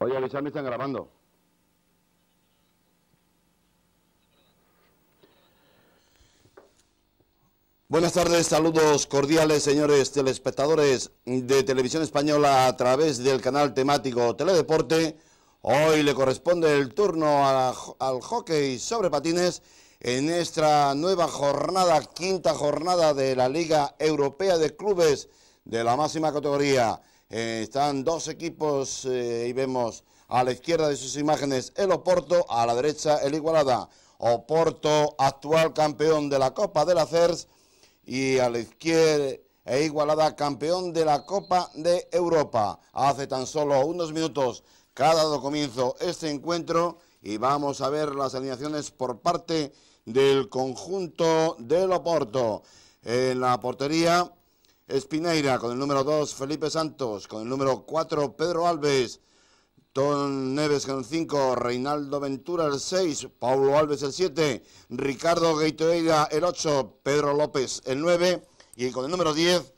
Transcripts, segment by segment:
Oye, me están grabando. Buenas tardes, saludos cordiales, señores telespectadores de Televisión Española a través del canal temático Teledeporte. Hoy le corresponde el turno al hockey sobre patines en nuestra nueva jornada, quinta jornada de la Liga Europea de Clubes de la máxima categoría. Eh, están dos equipos eh, y vemos a la izquierda de sus imágenes el Oporto, a la derecha el Igualada. Oporto, actual campeón de la Copa de la CERS y a la izquierda e Igualada, campeón de la Copa de Europa. Hace tan solo unos minutos cada ha dado comienzo este encuentro y vamos a ver las alineaciones por parte del conjunto del Oporto. En la portería Espineira, con el número 2 Felipe Santos, con el número 4 Pedro Alves, Don Neves con el 5, Reinaldo Ventura el 6, Paulo Alves el 7, Ricardo Gaitoeira el 8, Pedro López el 9 y con el número 10,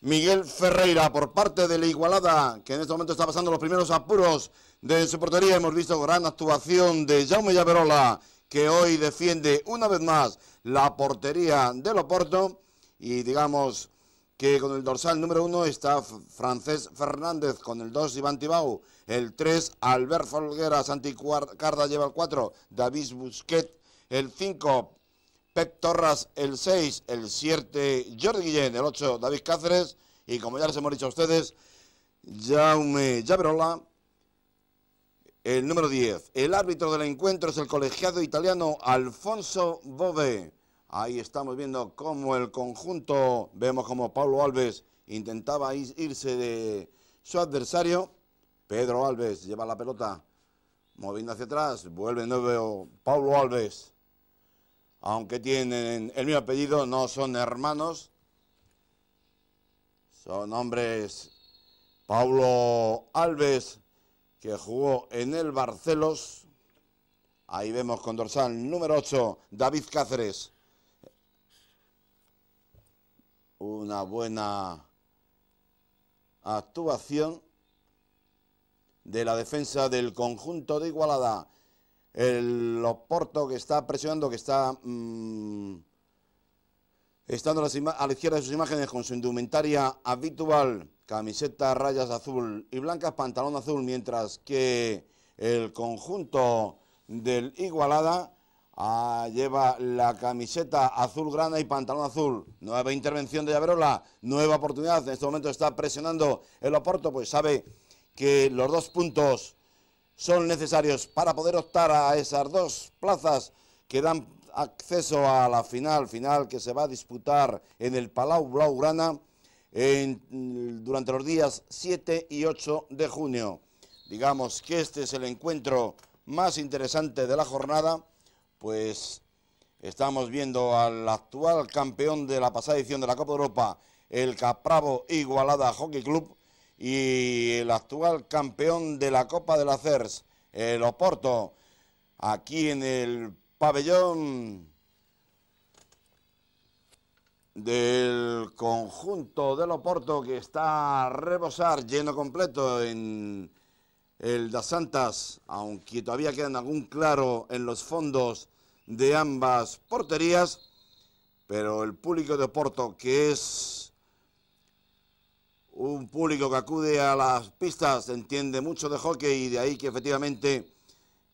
Miguel Ferreira por parte de la Igualada, que en este momento está pasando los primeros apuros de su portería. Hemos visto gran actuación de Jaume Yaverola que hoy defiende una vez más la portería del Oporto y digamos que con el dorsal número uno está Francés Fernández, con el 2 Iván Tibau, el 3 Albert Folguera, Santi Carda lleva el 4, David Busquet el 5, Pep Torras el 6, el 7 Jordi Guillén, el 8 David Cáceres y como ya les hemos dicho a ustedes, Jaume Javerola, el número 10. El árbitro del encuentro es el colegiado italiano Alfonso Bove. Ahí estamos viendo cómo el conjunto, vemos como Pablo Alves intentaba irse de su adversario. Pedro Alves lleva la pelota moviendo hacia atrás, vuelve nuevo Pablo Alves. Aunque tienen el mismo apellido, no son hermanos. Son hombres. Pablo Alves, que jugó en el Barcelos. Ahí vemos con dorsal número 8, David Cáceres. una buena actuación de la defensa del conjunto de Igualada. El Oporto que está presionando, que está mm, estando a la izquierda de sus imágenes con su indumentaria habitual, camiseta rayas azul y blancas, pantalón azul, mientras que el conjunto del Igualada Ah, lleva la camiseta azul grana y pantalón azul. Nueva intervención de Llaverola, nueva oportunidad. En este momento está presionando el Oporto, pues sabe que los dos puntos son necesarios para poder optar a esas dos plazas que dan acceso a la final, final que se va a disputar en el Palau Blaugrana en, durante los días 7 y 8 de junio. Digamos que este es el encuentro más interesante de la jornada pues estamos viendo al actual campeón de la pasada edición de la Copa de Europa, el Capravo Igualada Hockey Club, y el actual campeón de la Copa de la CERS, el Oporto, aquí en el pabellón del conjunto del Oporto que está a rebosar lleno completo en el Das Santas, aunque todavía quedan algún claro en los fondos de ambas porterías, pero el público de Porto, que es un público que acude a las pistas, entiende mucho de hockey y de ahí que efectivamente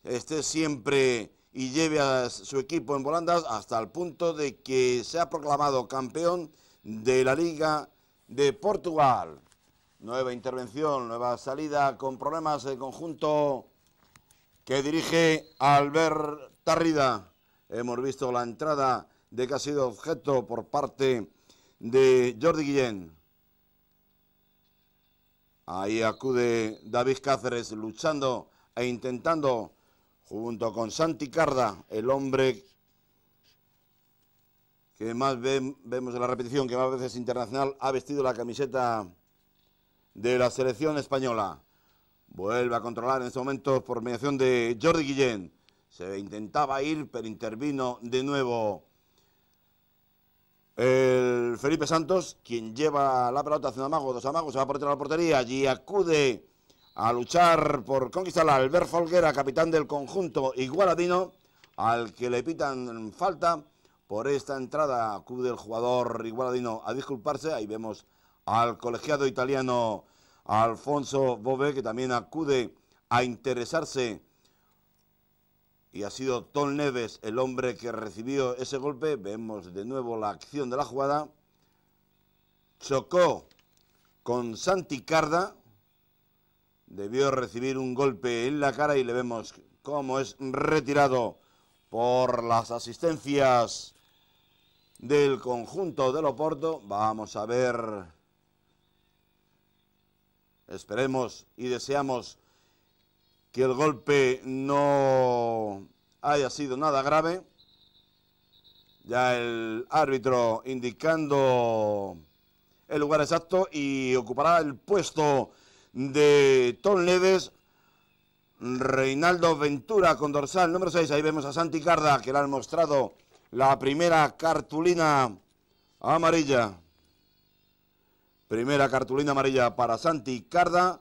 esté siempre y lleve a su equipo en volandas hasta el punto de que se ha proclamado campeón de la Liga de Portugal. Nueva intervención, nueva salida con problemas de conjunto que dirige Albert Tarrida. Hemos visto la entrada de que ha sido objeto por parte de Jordi Guillén. Ahí acude David Cáceres luchando e intentando, junto con Santi Carda, el hombre que más vemos en la repetición, que más veces internacional, ha vestido la camiseta de la selección española. Vuelve a controlar en estos momento por mediación de Jordi Guillén. Se intentaba ir, pero intervino de nuevo el Felipe Santos, quien lleva la pelota hacia un amago, dos amagos, se va por detrás de la portería. Allí acude a luchar por conquistar al Albert Folguera, capitán del conjunto igualadino, al que le pitan falta por esta entrada. Acude el jugador igualadino a disculparse. Ahí vemos al colegiado italiano Alfonso Bove, que también acude a interesarse y ha sido Tom Neves el hombre que recibió ese golpe. Vemos de nuevo la acción de la jugada. Chocó con Santi Carda. Debió recibir un golpe en la cara y le vemos cómo es retirado por las asistencias del conjunto de Loporto. Vamos a ver. Esperemos y deseamos que el golpe no haya sido nada grave. Ya el árbitro indicando el lugar exacto y ocupará el puesto de Tom Leves. Reinaldo Ventura con dorsal número 6. Ahí vemos a Santi Carda que le han mostrado la primera cartulina amarilla. Primera cartulina amarilla para Santi Carda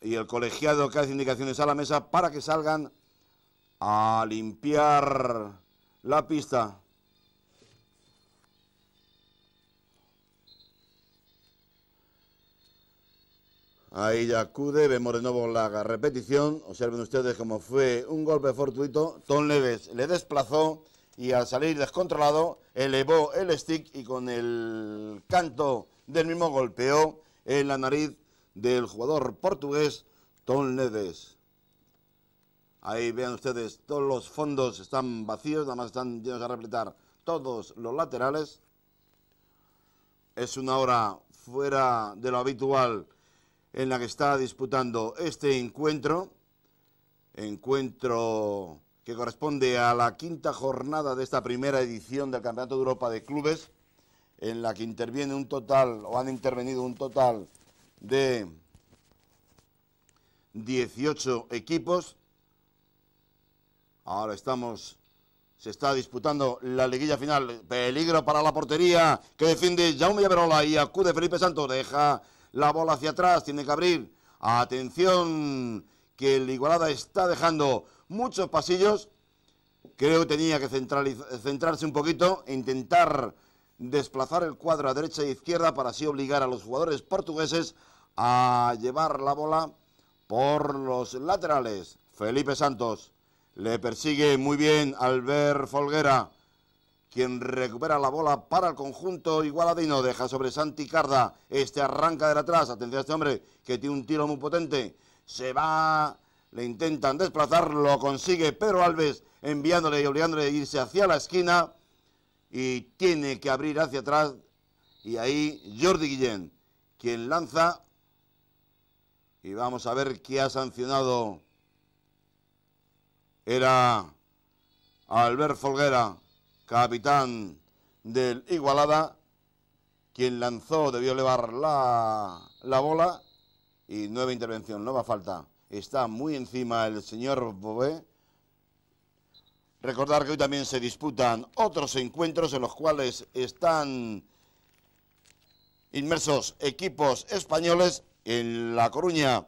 y el colegiado que hace indicaciones a la mesa para que salgan a limpiar la pista. Ahí ya acude, vemos de nuevo la repetición. Observen ustedes cómo fue un golpe fortuito. Tom Leves le desplazó y al salir descontrolado elevó el stick y con el canto del mismo golpeó en la nariz del jugador portugués Tom Ledes. Ahí vean ustedes, todos los fondos están vacíos, nada más están llenos a repletar todos los laterales. Es una hora fuera de lo habitual en la que está disputando este encuentro, encuentro que corresponde a la quinta jornada de esta primera edición del Campeonato de Europa de Clubes, en la que interviene un total, o han intervenido un total de 18 equipos. Ahora estamos, se está disputando la liguilla final. Peligro para la portería que defiende Jaume Llaverola y acude Felipe Santos. Deja la bola hacia atrás, tiene que abrir. Atención, que el Igualada está dejando muchos pasillos. Creo que tenía que centrarse un poquito intentar desplazar el cuadro a derecha e izquierda para así obligar a los jugadores portugueses a llevar la bola por los laterales. Felipe Santos le persigue muy bien Albert Folguera, quien recupera la bola para el conjunto igualadino. Deja sobre Santi Carda. Este arranca de atrás. Atención a este hombre que tiene un tiro muy potente. Se va, le intentan desplazar, lo consigue Pedro Alves enviándole y obligándole a irse hacia la esquina y tiene que abrir hacia atrás y ahí Jordi Guillén, quien lanza y vamos a ver qué ha sancionado, era Albert Folguera, capitán del Igualada, quien lanzó, debió elevar la, la bola y nueva intervención, nueva falta. Está muy encima el señor Bobé. Recordar que hoy también se disputan otros encuentros en los cuales están inmersos equipos españoles en La Coruña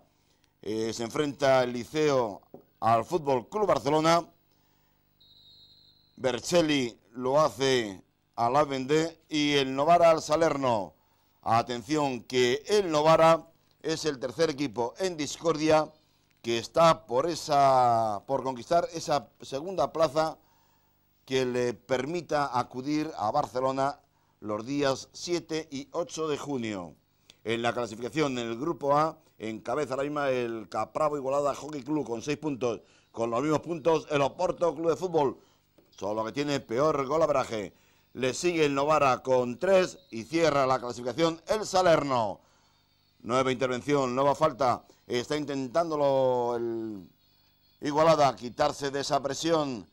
eh, se enfrenta el Liceo al Fútbol Club Barcelona. Bercelli lo hace al Avendé y el Novara al Salerno. Atención que el Novara es el tercer equipo en discordia que está por, esa, por conquistar esa segunda plaza que le permita acudir a Barcelona los días 7 y 8 de junio. En la clasificación, en el grupo A, encabeza la misma el Capravo Igualada Hockey Club con seis puntos. Con los mismos puntos, el Oporto Club de Fútbol, solo que tiene peor golabraje. Le sigue el Novara con tres y cierra la clasificación el Salerno. Nueva intervención, nueva falta. Está intentándolo el Igualada quitarse de esa presión,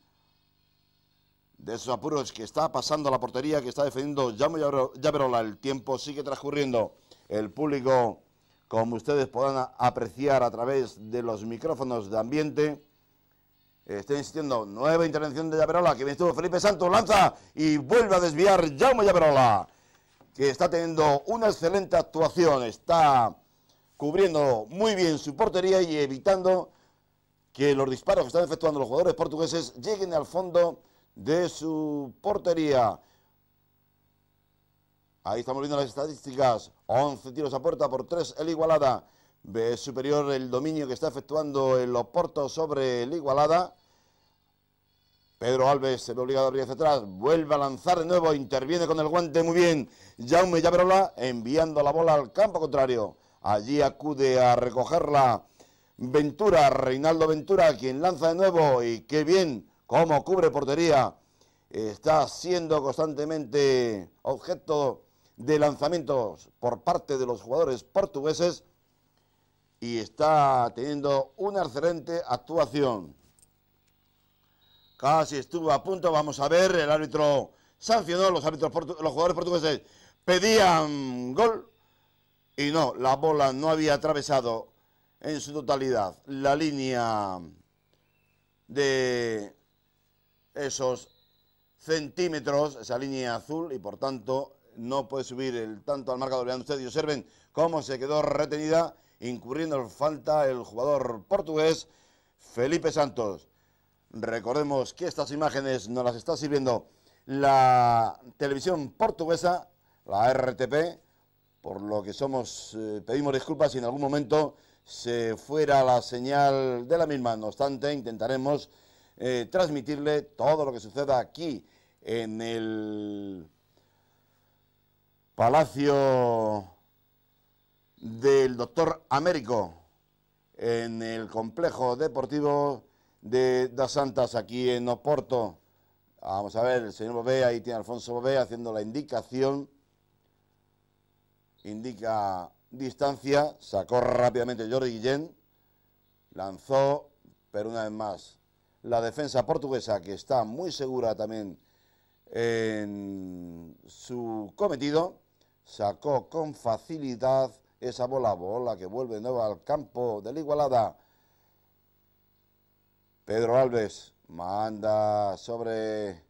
de esos apuros que está pasando la portería que está defendiendo Jaume Llaverola. El tiempo sigue transcurriendo el público, como ustedes puedan apreciar a través de los micrófonos de ambiente, está insistiendo, nueva intervención de Llaverola, que bien estuvo Felipe Santos, lanza y vuelve a desviar Jaume Llaverola, que está teniendo una excelente actuación, está cubriendo muy bien su portería y evitando que los disparos que están efectuando los jugadores portugueses lleguen al fondo de su portería. Ahí estamos viendo las estadísticas. 11 tiros a puerta por 3 el Igualada. Ve superior el dominio que está efectuando los Oporto sobre el Igualada. Pedro Alves se ve obligado a abrir hacia atrás, vuelve a lanzar de nuevo, interviene con el guante muy bien. Jaume la enviando la bola al campo contrario. Allí acude a recogerla Ventura, Reinaldo Ventura, quien lanza de nuevo y qué bien, cómo cubre portería. Está siendo constantemente objeto de lanzamientos por parte de los jugadores portugueses y está teniendo una excelente actuación. Casi estuvo a punto, vamos a ver, el árbitro sancionó, los, árbitros los jugadores portugueses pedían gol y no, la bola no había atravesado en su totalidad la línea de esos centímetros, esa línea azul y por tanto no puede subir el tanto al marcador. Vean ustedes y observen cómo se quedó retenida, incurriendo en falta el jugador portugués Felipe Santos. Recordemos que estas imágenes nos las está sirviendo la televisión portuguesa, la RTP, por lo que somos eh, pedimos disculpas si en algún momento se fuera la señal de la misma. No obstante, intentaremos eh, transmitirle todo lo que suceda aquí en el palacio del doctor Américo en el complejo deportivo de Das Santas aquí en Oporto. Vamos a ver, el señor Bobé, ahí tiene Alfonso Bobé haciendo la indicación. Indica distancia, sacó rápidamente Jordi Guillén, lanzó, pero una vez más, la defensa portuguesa que está muy segura también en su cometido sacó con facilidad esa bola, bola que vuelve de nuevo al campo de la igualada. Pedro Alves manda sobre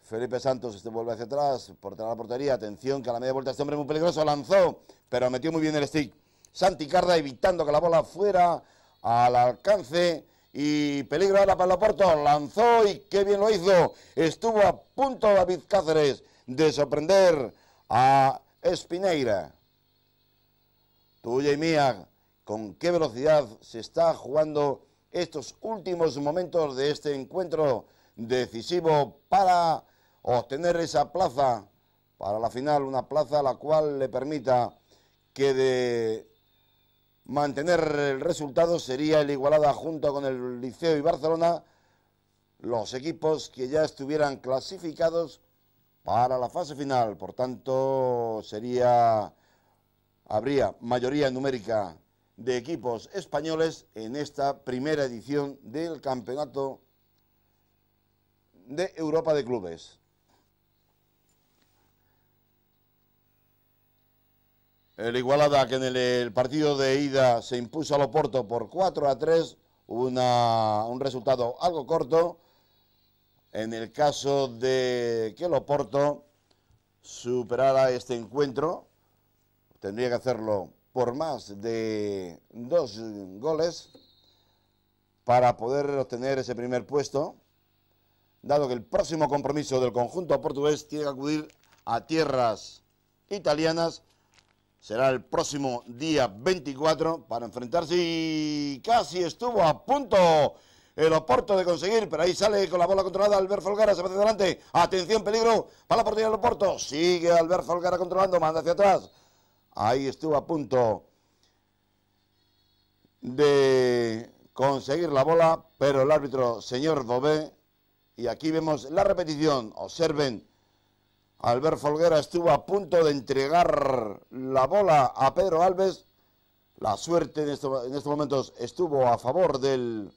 Felipe Santos, Este vuelve hacia atrás, portera a la portería, atención que a la media vuelta este hombre muy peligroso lanzó, pero metió muy bien el stick. Santi Carda evitando que la bola fuera al alcance y peligro ahora para Loporto, lanzó y qué bien lo hizo, estuvo a punto David Cáceres de sorprender a Espineira. Tuya y mía, con qué velocidad se está jugando estos últimos momentos de este encuentro decisivo para obtener esa plaza para la final, una plaza la cual le permita que de mantener el resultado sería el igualada junto con el Liceo y Barcelona, los equipos que ya estuvieran clasificados para la fase final. Por tanto, sería habría mayoría numérica de equipos españoles en esta primera edición del Campeonato de Europa de Clubes. El Igualada que en el, partido de ida se impuso a Loporto por 4 a 3, un resultado algo corto en el caso de que el Oporto superara este encuentro, tendría que hacerlo por más de dos goles para poder obtener ese primer puesto, dado que el próximo compromiso del conjunto portugués tiene que acudir a tierras italianas, será el próximo día 24 para enfrentarse y casi estuvo a punto el Oporto de conseguir, pero ahí sale con la bola controlada Albert Folgara, se va hacia adelante, atención, peligro para la portería del Oporto, sigue Albert Folguera controlando, manda hacia atrás, ahí estuvo a punto de conseguir la bola, pero el árbitro, señor Bobé, y aquí vemos la repetición, observen, Albert Folguera estuvo a punto de entregar la bola a Pedro Alves, la suerte en estos momentos estuvo a favor del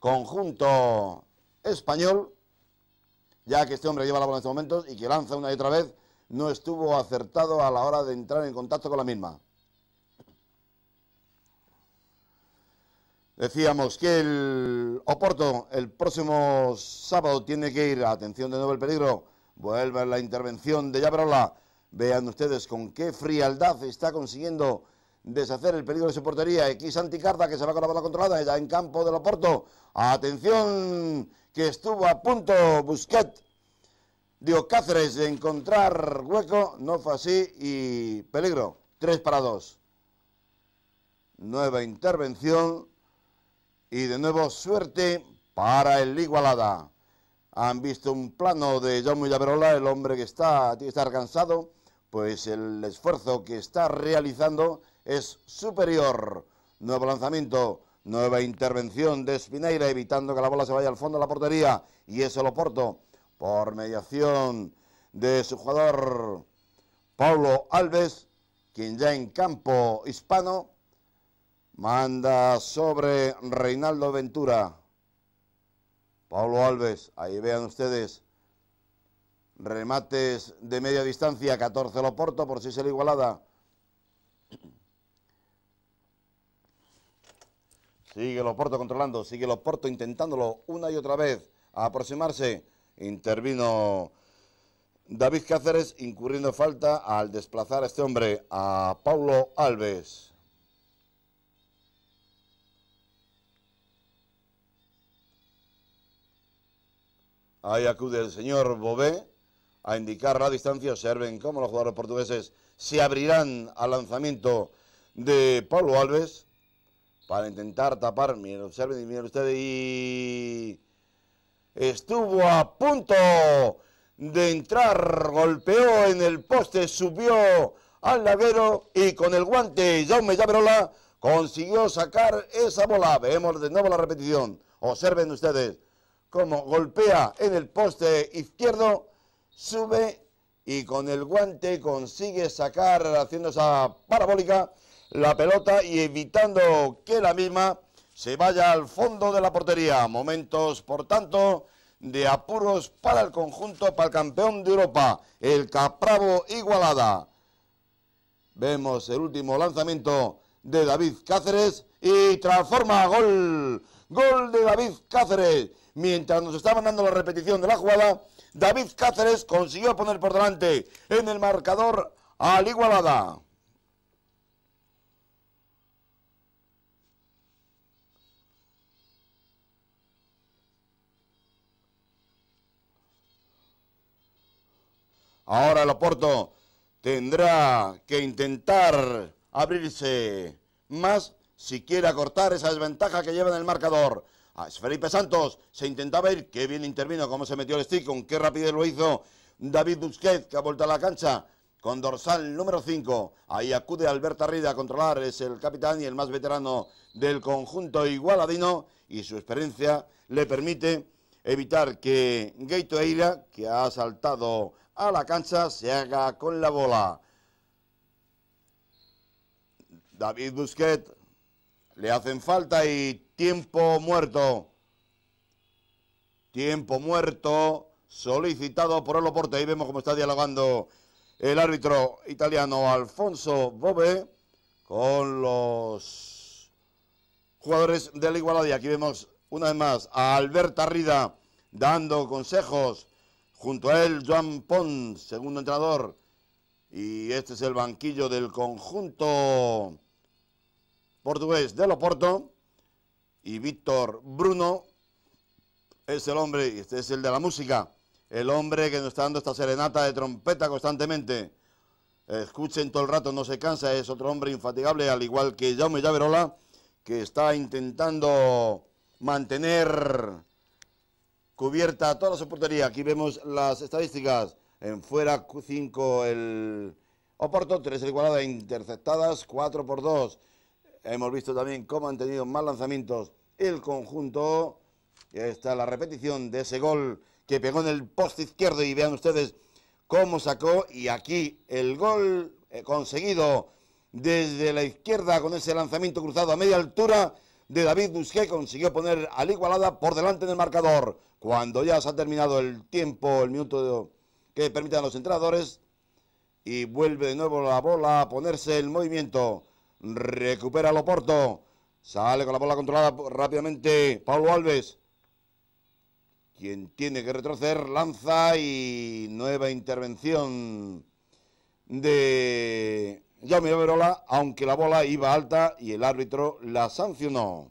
conjunto español, ya que este hombre lleva la bola en estos momentos y que lanza una y otra vez, no estuvo acertado a la hora de entrar en contacto con la misma. Decíamos que el Oporto el próximo sábado tiene que ir, atención de nuevo el peligro, vuelve la intervención de Yaverola. Vean ustedes con qué frialdad está consiguiendo deshacer el peligro de su portería. X Anticarta que se va con la bola controlada, ya en campo de Loporto. Atención, que estuvo a punto Busquet. ...Dio Cáceres de encontrar hueco, no fue así y peligro. 3 para 2. Nueva intervención y de nuevo suerte para el Igualada. Han visto un plano de Jaume Llaverola, el hombre que está, tiene que estar cansado, pues el esfuerzo que está realizando es superior. Nuevo lanzamiento, nueva intervención de Spineira, evitando que la bola se vaya al fondo de la portería. Y eso lo porto por mediación de su jugador Paulo Alves, quien ya en campo hispano manda sobre Reinaldo Ventura. ...Paulo Alves, ahí vean ustedes, remates de media distancia, 14 Loporto por si se la igualada, Sigue porto controlando, sigue porto intentándolo una y otra vez. A aproximarse, intervino David Cáceres incurriendo falta al desplazar a este hombre, a Paulo Alves. Ahí acude el señor Bobé a indicar la distancia. Observen cómo los jugadores portugueses se abrirán al lanzamiento de Paulo Alves para intentar tapar, miren observen miren ustedes, y estuvo a punto de entrar, golpeó en el poste, subió al laguero y con el guante Jaume Llaverola consiguió sacar esa bola. Vemos de nuevo la repetición. Observen ustedes cómo golpea en el poste izquierdo, sube y con el guante consigue sacar haciendo esa parabólica la pelota y evitando que la misma se vaya al fondo de la portería. Momentos, por tanto, de apuros para el conjunto, para el campeón de Europa, el Capravo Igualada. Vemos el último lanzamiento de David Cáceres y transforma gol. Gol de David Cáceres. Mientras nos estaban dando la repetición de la jugada, David Cáceres consiguió poner por delante en el marcador al Igualada. Ahora Loporto tendrá que intentar abrirse más si quiere acortar esa desventaja que lleva en el marcador. A Felipe Santos se intentaba ir, qué bien intervino, cómo se metió el stick, con qué rapidez lo hizo David Busquets, que ha vuelto a la cancha con dorsal número 5. Ahí acude Alberto Arrida a controlar, es el capitán y el más veterano del conjunto igualadino y su experiencia le permite evitar que Gaito Eira, que ha saltado a la cancha se haga con la bola. David Busquet le hacen falta y tiempo muerto. Tiempo muerto solicitado por el oporte. Ahí vemos cómo está dialogando el árbitro italiano Alfonso Bove con los jugadores del Y Aquí vemos una vez más a Alberta Rida dando consejos Junto a él, Joan Pons, segundo entrenador. Y este es el banquillo del conjunto portugués de Loporto. Y Víctor Bruno es el hombre, y este es el de la música, el hombre que nos está dando esta serenata de trompeta constantemente. Escuchen todo el rato, no se cansa, es otro hombre infatigable, al igual que Jaume Llaverola, que está intentando mantener cubierta toda la soportería. Aquí vemos las estadísticas. En fuera 5 el Oporto, 3 el Igualada interceptadas, 4 por 2. Hemos visto también cómo han tenido más lanzamientos el conjunto. Está la repetición de ese gol que pegó en el poste izquierdo y vean ustedes cómo sacó. Y aquí el gol eh, conseguido desde la izquierda con ese lanzamiento cruzado a media altura de David Busquet. consiguió poner al Igualada por delante del marcador. Cuando ya se ha terminado el tiempo, el minuto que permitan los entrenadores. y vuelve de nuevo la bola a ponerse en movimiento. Recupera Loporto. Sale con la bola controlada rápidamente Pablo Alves. Quien tiene que retroceder, lanza y nueva intervención de Jaume Verola, aunque la bola iba alta y el árbitro la sancionó.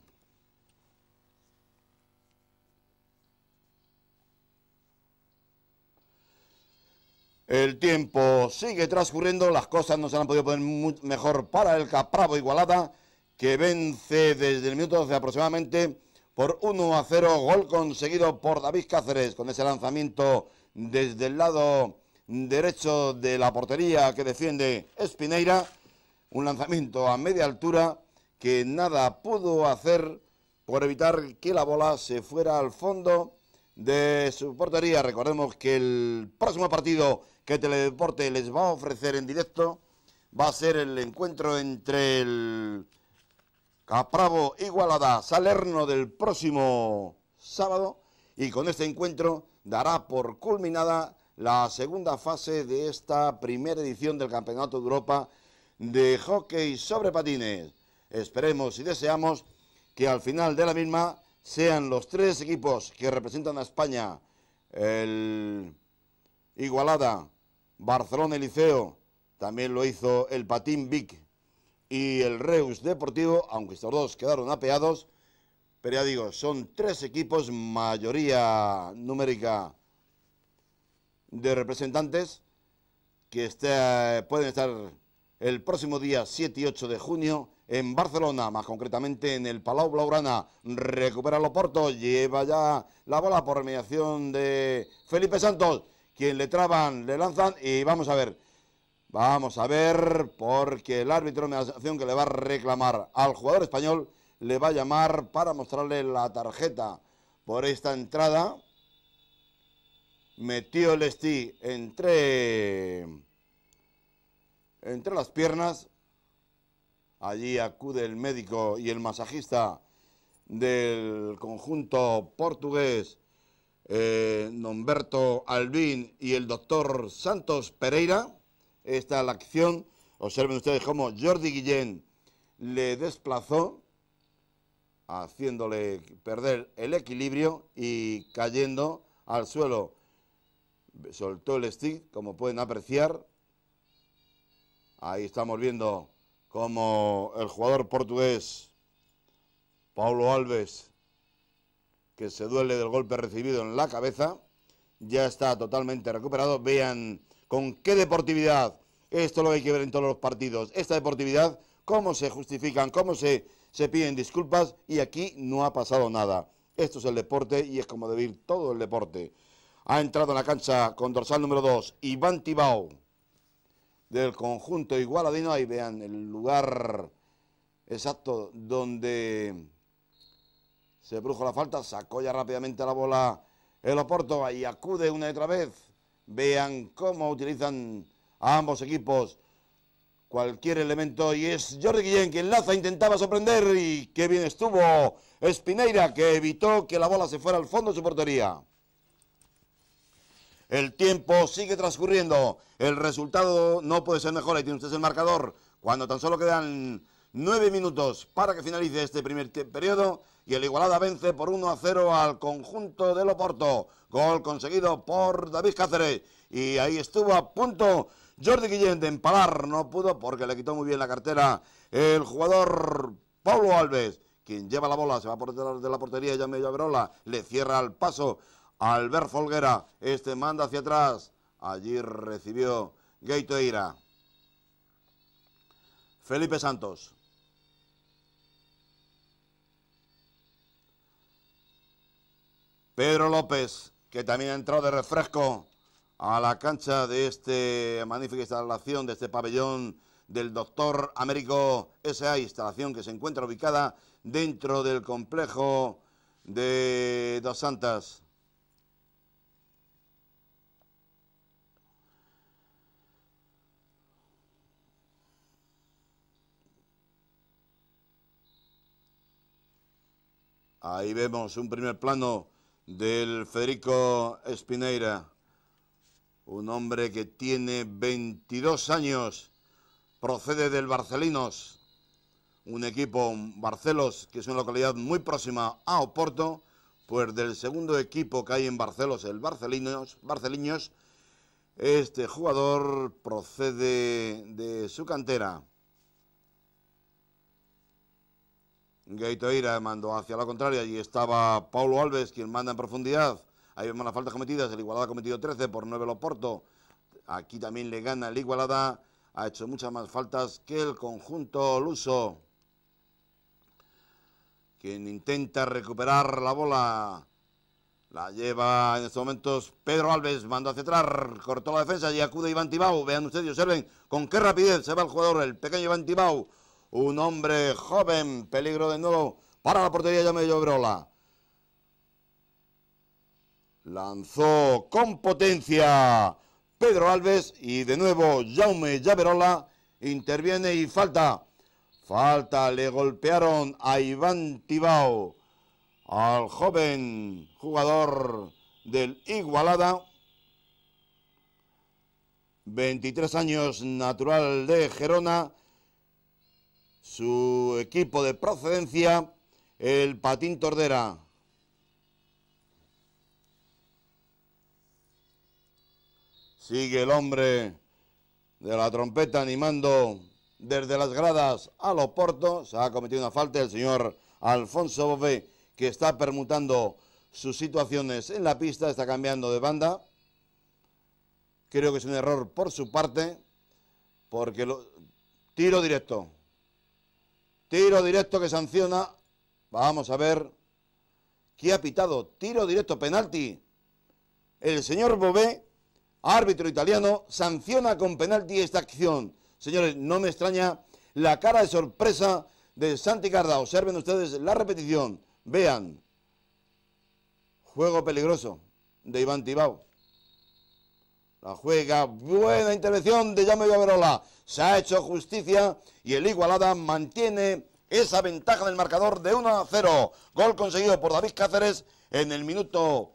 El tiempo sigue transcurriendo, las cosas no se han podido poner mejor para el Capravo Igualada, que vence desde el minuto 12 aproximadamente por 1 a 0, gol conseguido por David Cáceres con ese lanzamiento desde el lado derecho de la portería que defiende Espineira, un lanzamiento a media altura que nada pudo hacer por evitar que la bola se fuera al fondo de su portería. Recordemos que el próximo partido que Teledeporte les va a ofrecer en directo va a ser el encuentro entre el Capravo Igualada Salerno del próximo sábado y con este encuentro dará por culminada la segunda fase de esta primera edición del Campeonato de Europa de hockey sobre patines. Esperemos y deseamos que al final de la misma sean los tres equipos que representan a España, el Igualada, Barcelona Eliceo Liceo, también lo hizo el Patín Vic y el Reus Deportivo, aunque estos dos quedaron apeados, pero ya digo, son tres equipos, mayoría numérica de representantes, que este, pueden estar el próximo día 7 y 8 de junio en Barcelona, más concretamente en el Palau Blaugrana. Recupera Loporto, lleva ya la bola por mediación de Felipe Santos quien le traban, le lanzan y vamos a ver. Vamos a ver, porque el árbitro de la acción que le va a reclamar al jugador español le va a llamar para mostrarle la tarjeta por esta entrada. Metió el Esti entre, entre las piernas. Allí acude el médico y el masajista del conjunto portugués eh, Albín y el doctor Santos Pereira. Esta la acción, observen ustedes cómo Jordi Guillén le desplazó, haciéndole perder el equilibrio y cayendo al suelo. Soltó el stick, como pueden apreciar. Ahí estamos viendo cómo el jugador portugués, Paulo Alves, que se duele del golpe recibido en la cabeza, ya está totalmente recuperado. Vean con qué deportividad, esto lo hay que ver en todos los partidos, esta deportividad, cómo se justifican, cómo se, se piden disculpas y aquí no ha pasado nada. Esto es el deporte y es como debe ir todo el deporte. Ha entrado en la cancha con dorsal número 2, Iván Tibau, del conjunto igualadino. Ahí vean el lugar exacto donde se brujó la falta, sacó ya rápidamente la bola el Oporto y acude una y otra vez. Vean cómo utilizan a ambos equipos cualquier elemento y es Jordi Guillén quien laza, intentaba sorprender y qué bien estuvo Espineira que evitó que la bola se fuera al fondo de su portería. El tiempo sigue transcurriendo, el resultado no puede ser mejor, ahí tiene usted el marcador, cuando tan solo quedan nueve minutos para que finalice este primer periodo, y el Igualada vence por 1 a 0 al conjunto de Loporto. Gol conseguido por David Cáceres y ahí estuvo a punto Jordi Guillén de empalar, no pudo porque le quitó muy bien la cartera el jugador Pablo Alves, quien lleva la bola, se va por detrás de la portería, ya medio Verola, le cierra el paso Albert Folguera, este manda hacia atrás, allí recibió Gaito Eira. Felipe Santos. Pedro López, que también ha entrado de refresco a la cancha de esta magnífica instalación, de este pabellón del doctor Américo S.A., instalación que se encuentra ubicada dentro del complejo de Dos Santas. Ahí vemos un primer plano del Federico Espineira, un hombre que tiene 22 años, procede del Barcelinos, un equipo Barcelos, que es una localidad muy próxima a Oporto, pues del segundo equipo que hay en Barcelos, el Barcelinos, Barceliños, este jugador procede de su cantera. ira mandó hacia la contraria allí estaba Paulo Alves, quien manda en profundidad. Ahí vemos las faltas cometidas, el Igualada ha cometido 13 por 9 el Oporto. Aquí también le gana el Igualada, ha hecho muchas más faltas que el conjunto luso. Quien intenta recuperar la bola, la lleva en estos momentos Pedro Alves, Manda hacia atrás, cortó la defensa y acude Iván Tibau. Vean ustedes y observen con qué rapidez se va el jugador, el pequeño Iván Tibau un hombre joven, peligro de nuevo para la portería de Brola. Lanzó con potencia Pedro Alves y de nuevo Jaume Llaverola interviene y falta. Falta, le golpearon a Iván Tibao, al joven jugador del Igualada. 23 años natural de Gerona su equipo de procedencia, el Patín Tordera. Sigue el hombre de la trompeta animando desde las gradas a Loporto. Se ha cometido una falta el señor Alfonso Bové, que está permutando sus situaciones en la pista, está cambiando de banda. Creo que es un error por su parte, porque lo... tiro directo. Tiro directo que sanciona. Vamos a ver. ¿Qué ha pitado? Tiro directo, penalti. El señor Bobé, árbitro italiano, sanciona con penalti esta acción. Señores, no me extraña la cara de sorpresa de Santi Carda. Observen ustedes la repetición. Vean. Juego peligroso de Iván Tibau. La juega, buena intervención de Llame Viverola. Se ha hecho justicia y el Igualada mantiene esa ventaja del marcador de 1 a 0. Gol conseguido por David Cáceres en el minuto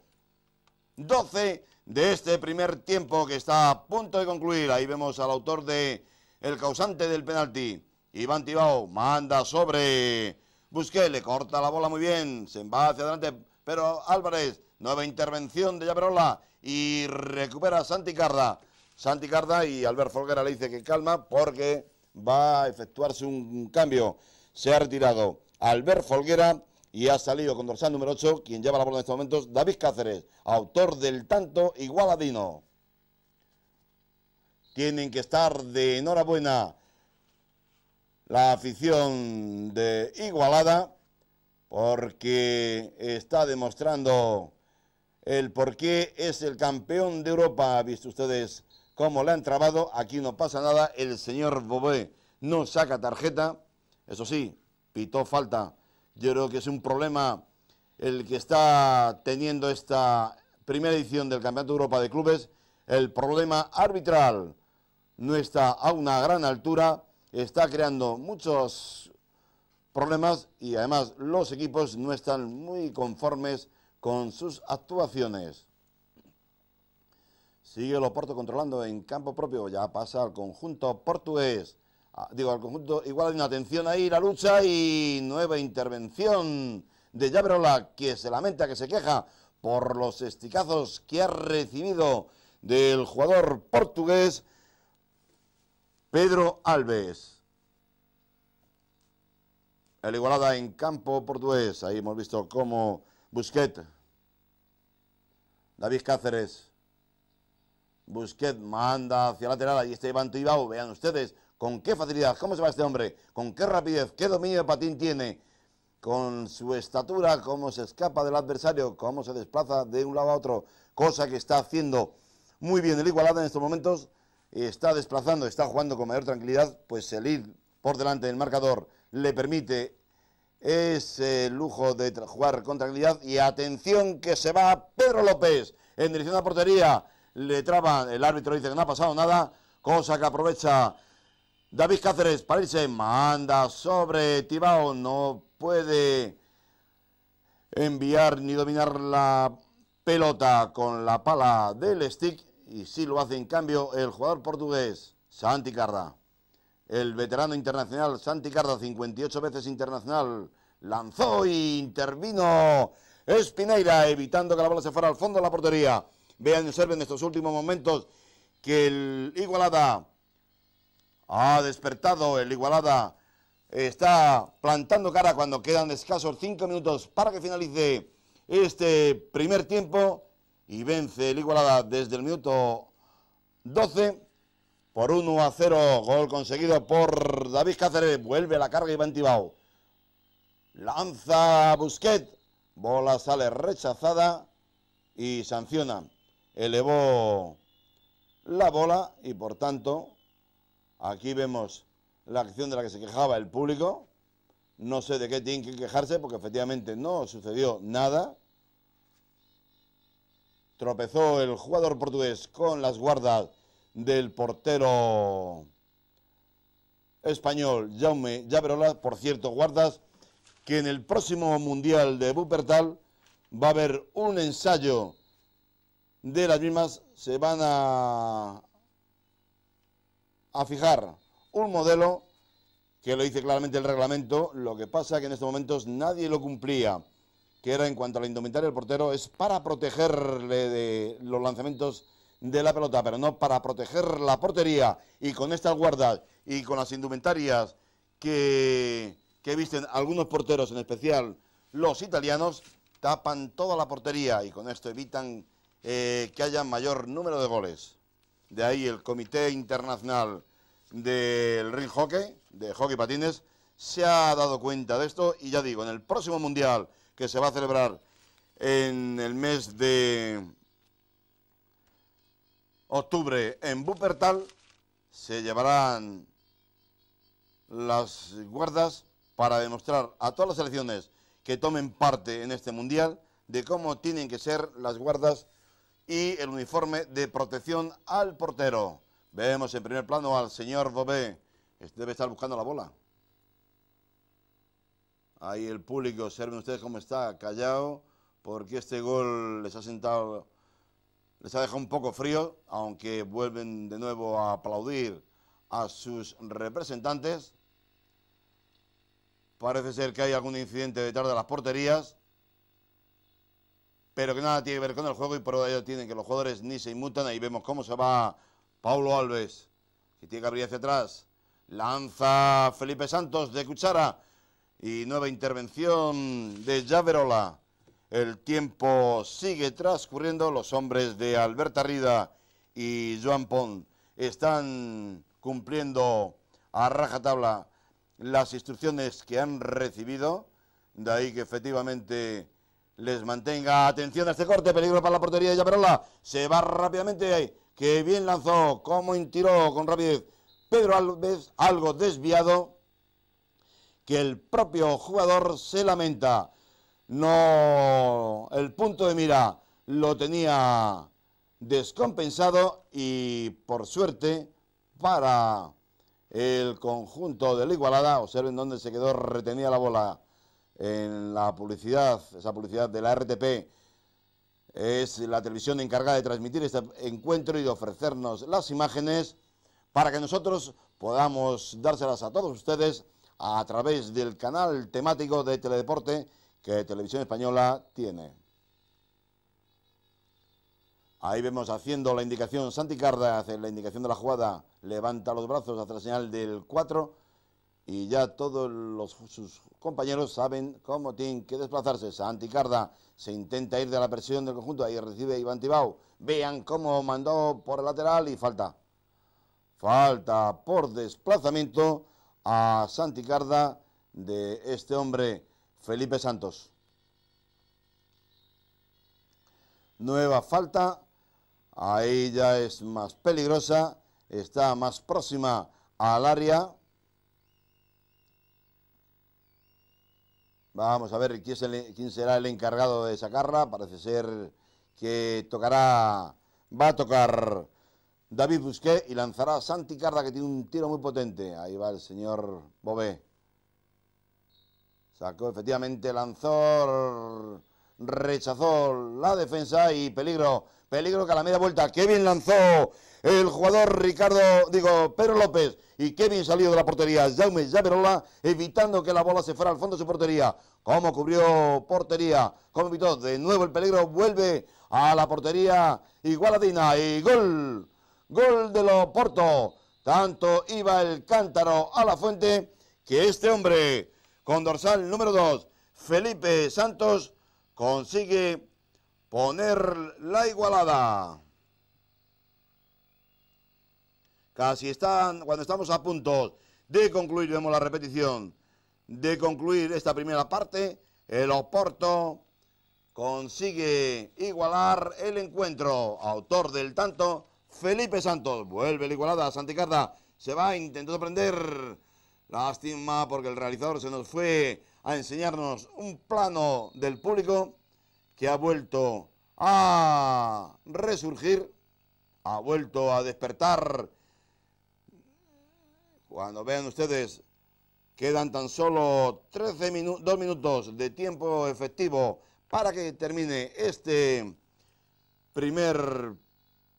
12 de este primer tiempo que está a punto de concluir. Ahí vemos al autor de el causante del penalti. Iván Tibao manda sobre Busqué, le corta la bola muy bien, se va hacia adelante, pero Álvarez Nueva intervención de Llaverola y recupera Santi Carda. Santi Carda y Albert Folguera le dice que calma porque va a efectuarse un cambio. Se ha retirado Albert Folguera y ha salido con dorsal número 8, quien lleva la bola en estos momentos, David Cáceres, autor del tanto igualadino. Tienen que estar de enhorabuena la afición de Igualada porque está demostrando el por qué es el campeón de Europa. Visto ustedes cómo le han trabado. Aquí no pasa nada. El señor Bobé no saca tarjeta. Eso sí, pitó falta. Yo creo que es un problema el que está teniendo esta primera edición del Campeonato de Europa de Clubes. El problema arbitral no está a una gran altura. Está creando muchos problemas y además los equipos no están muy conformes con sus actuaciones. Sigue el Oporto controlando en campo propio, ya pasa al conjunto portugués. Ah, digo, al conjunto igual hay una atención ahí, la lucha y nueva intervención de Llaverola, que se lamenta, que se queja por los esticazos que ha recibido del jugador portugués Pedro Alves. El Igualada en campo portugués, ahí hemos visto cómo Busquet, David Cáceres, Busquet manda hacia lateral, ahí está Iván Tuibao, vean ustedes con qué facilidad, cómo se va este hombre, con qué rapidez, qué dominio de patín tiene, con su estatura, cómo se escapa del adversario, cómo se desplaza de un lado a otro, cosa que está haciendo muy bien el igualado en estos momentos, está desplazando, está jugando con mayor tranquilidad, pues el ir por delante del marcador le permite el lujo de jugar con tranquilidad y atención que se va Pedro López en dirección a la portería, le traba, el árbitro dice que no ha pasado nada, cosa que aprovecha David Cáceres para irse, manda sobre Tibao, no puede enviar ni dominar la pelota con la pala del stick y sí lo hace en cambio el jugador portugués, Santi Carda. El veterano internacional Santi Cardo, 58 veces internacional, lanzó y intervino Espineira, evitando que la bola se fuera al fondo de la portería. Vean observen estos últimos momentos que el Igualada ha despertado, el Igualada está plantando cara cuando quedan escasos 5 minutos para que finalice este primer tiempo y vence el Igualada desde el minuto 12 por 1 a 0. Gol conseguido por David Cáceres. Vuelve la carga Iván Tibao. Lanza Busquet. Bola sale rechazada y sanciona. Elevó la bola y por tanto aquí vemos la acción de la que se quejaba el público. No sé de qué tienen que quejarse porque efectivamente no sucedió nada. Tropezó el jugador portugués con las guardas del portero español Jaume Llaverola. Por cierto, guardas que en el próximo Mundial de Wuppertal va a haber un ensayo de las mismas. Se van a, a fijar un modelo que lo dice claramente el reglamento, lo que pasa que en estos momentos nadie lo cumplía, que era en cuanto a la indumentaria del portero, es para protegerle de los lanzamientos de la pelota, pero no para proteger la portería. Y con estas guardas y con las indumentarias que, visten algunos porteros, en especial los italianos, tapan toda la portería y con esto evitan eh, que haya mayor número de goles. De ahí el Comité Internacional del Ring Hockey, de Hockey Patines, se ha dado cuenta de esto y ya digo, en el próximo Mundial que se va a celebrar en el mes de, octubre en Wuppertal se llevarán las guardas para demostrar a todas las selecciones que tomen parte en este mundial de cómo tienen que ser las guardas y el uniforme de protección al portero. Vemos en primer plano al señor Bobé, debe estar buscando la bola. Ahí el público, observen ustedes cómo está callado, porque este gol les ha sentado les ha dejado un poco frío, aunque vuelven de nuevo a aplaudir a sus representantes. Parece ser que hay algún incidente detrás de las porterías, pero que nada tiene que ver con el juego y por ello tienen que los jugadores ni se inmutan. Ahí vemos cómo se va Paulo Alves, que tiene que hacia atrás. Lanza Felipe Santos de Cuchara y nueva intervención de Javerola. El tiempo sigue transcurriendo. Los hombres de Alberta Rida y Joan Pont están cumpliendo a rajatabla las instrucciones que han recibido. De ahí que efectivamente les mantenga atención a este corte. Peligro para la portería de Yaperola. Se va rápidamente. Que bien lanzó. Como tiró con rapidez. Pedro Alves, algo desviado. Que el propio jugador se lamenta. No, el punto de mira lo tenía descompensado y por suerte para el conjunto de la igualada, observen dónde se quedó retenida la bola en la publicidad, esa publicidad de la RTP es la televisión encargada de transmitir este encuentro y de ofrecernos las imágenes para que nosotros podamos dárselas a todos ustedes a través del canal temático de Teledeporte que Televisión Española tiene. Ahí vemos haciendo la indicación, Santi Carda hace la indicación de la jugada, levanta los brazos hacia la señal del 4 y ya todos sus compañeros saben cómo tienen que desplazarse. Santi Carda se intenta ir de la presión del conjunto, ahí recibe Iván Tibau. Vean cómo mandó por el lateral y falta. Falta por desplazamiento a Santi Carda de este hombre Felipe Santos. Nueva falta. Ahí ya es más peligrosa. Está más próxima al área. Vamos a ver quién, será el encargado de sacarla. Parece ser que tocará, va a tocar David Busqué y lanzará Santi Carda que tiene un tiro muy potente. Ahí va el señor Bobé. Sacó efectivamente, lanzó, rechazó la defensa y peligro, peligro que a la media vuelta, qué bien lanzó el jugador Ricardo, digo, Pedro López, y qué bien salió de la portería Jaume Javerola, evitando que la bola se fuera al fondo de su portería. Cómo cubrió portería, cómo evitó, de nuevo el peligro vuelve a la portería igualadina y gol, gol de Loporto. Tanto iba el cántaro a la fuente que este hombre Condorsal dorsal número 2, Felipe Santos consigue poner la igualada. Casi están, cuando estamos a punto de concluir, vemos la repetición, de concluir esta primera parte, el Oporto consigue igualar el encuentro. Autor del tanto, Felipe Santos. Vuelve la igualada, Santicarda se va intentando prender Lástima porque el realizador se nos fue a enseñarnos un plano del público que ha vuelto a resurgir, ha vuelto a despertar. Cuando vean ustedes, quedan tan solo 13 minutos, 2 minutos de tiempo efectivo para que termine este primer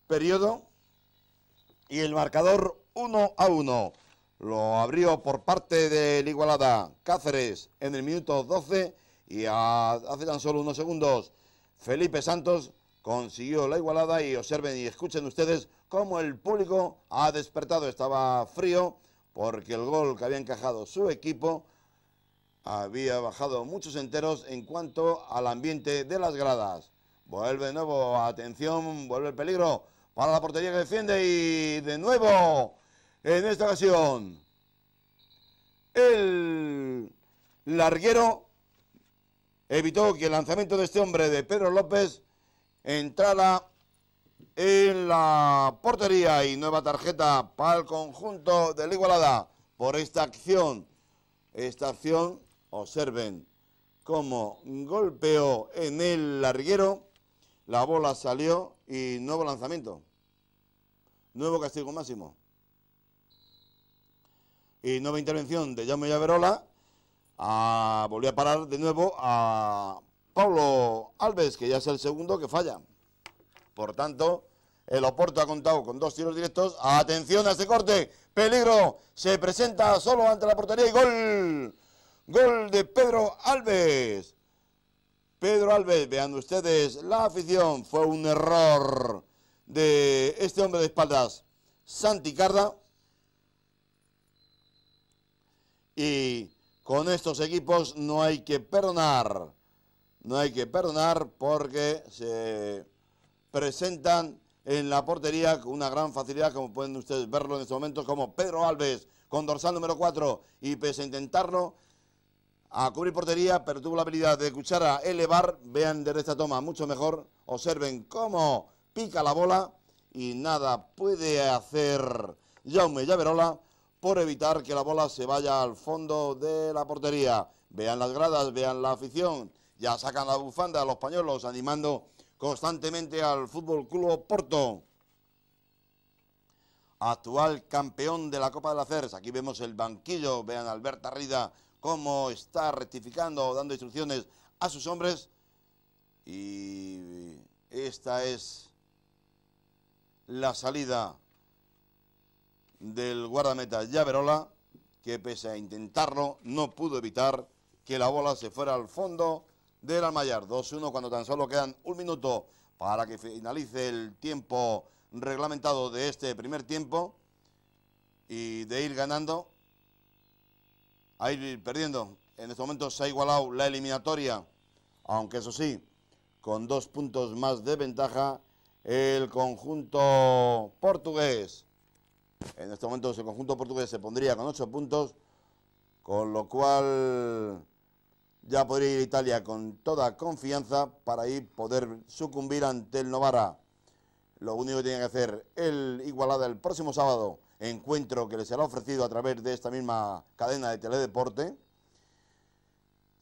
periodo y el marcador uno a uno. Lo abrió por parte del Igualada Cáceres en el minuto 12 y hace tan solo unos segundos Felipe Santos consiguió la igualada y observen y escuchen ustedes cómo el público ha despertado. Estaba frío porque el gol que había encajado su equipo había bajado muchos enteros en cuanto al ambiente de las gradas. Vuelve de nuevo, atención, vuelve el peligro para la portería que defiende y de nuevo en esta ocasión. El larguero evitó que el lanzamiento de este hombre de Pedro López entrara en la portería y nueva tarjeta para el conjunto de la Igualada por esta acción. Esta acción, observen cómo golpeó en el larguero, la bola salió y nuevo lanzamiento. Nuevo castigo máximo y nueva intervención de Jaume Llaverola, a, ah, volvió a parar de nuevo a Pablo Alves, que ya es el segundo que falla. Por tanto, el Oporto ha contado con dos tiros directos. Atención a este corte. Peligro. Se presenta solo ante la portería y gol. Gol de Pedro Alves. Pedro Alves, vean ustedes, la afición fue un error de este hombre de espaldas, Santi Carda, Y con estos equipos no hay que perdonar, no hay que perdonar porque se presentan en la portería con una gran facilidad, como pueden ustedes verlo en estos momentos, como Pedro Alves con dorsal número 4 y pese a intentarlo a cubrir portería, pero tuvo la habilidad de a elevar, vean desde esta toma mucho mejor, observen cómo pica la bola y nada puede hacer Jaume Llaverola por evitar que la bola se vaya al fondo de la portería. Vean las gradas, vean la afición, ya sacan la bufanda a los pañuelos animando constantemente al Fútbol Club Porto. Actual campeón de la Copa de la CERS. Aquí vemos el banquillo, vean a Alberta Rida cómo está rectificando, dando instrucciones a sus hombres. Y esta es la salida del guardameta Llaverola, que pese a intentarlo, no pudo evitar que la bola se fuera al fondo del Almayar. 2-1 cuando tan solo quedan un minuto para que finalice el tiempo reglamentado de este primer tiempo y de ir ganando a ir perdiendo. En este momento se ha igualado la eliminatoria, aunque eso sí, con dos puntos más de ventaja el conjunto portugués. En estos momentos el conjunto portugués se pondría con 8 puntos, con lo cual ya podría ir Italia con toda confianza para ahí poder sucumbir ante el Novara. Lo único que tiene que hacer el Igualada el próximo sábado, encuentro que le será ofrecido a través de esta misma cadena de teledeporte,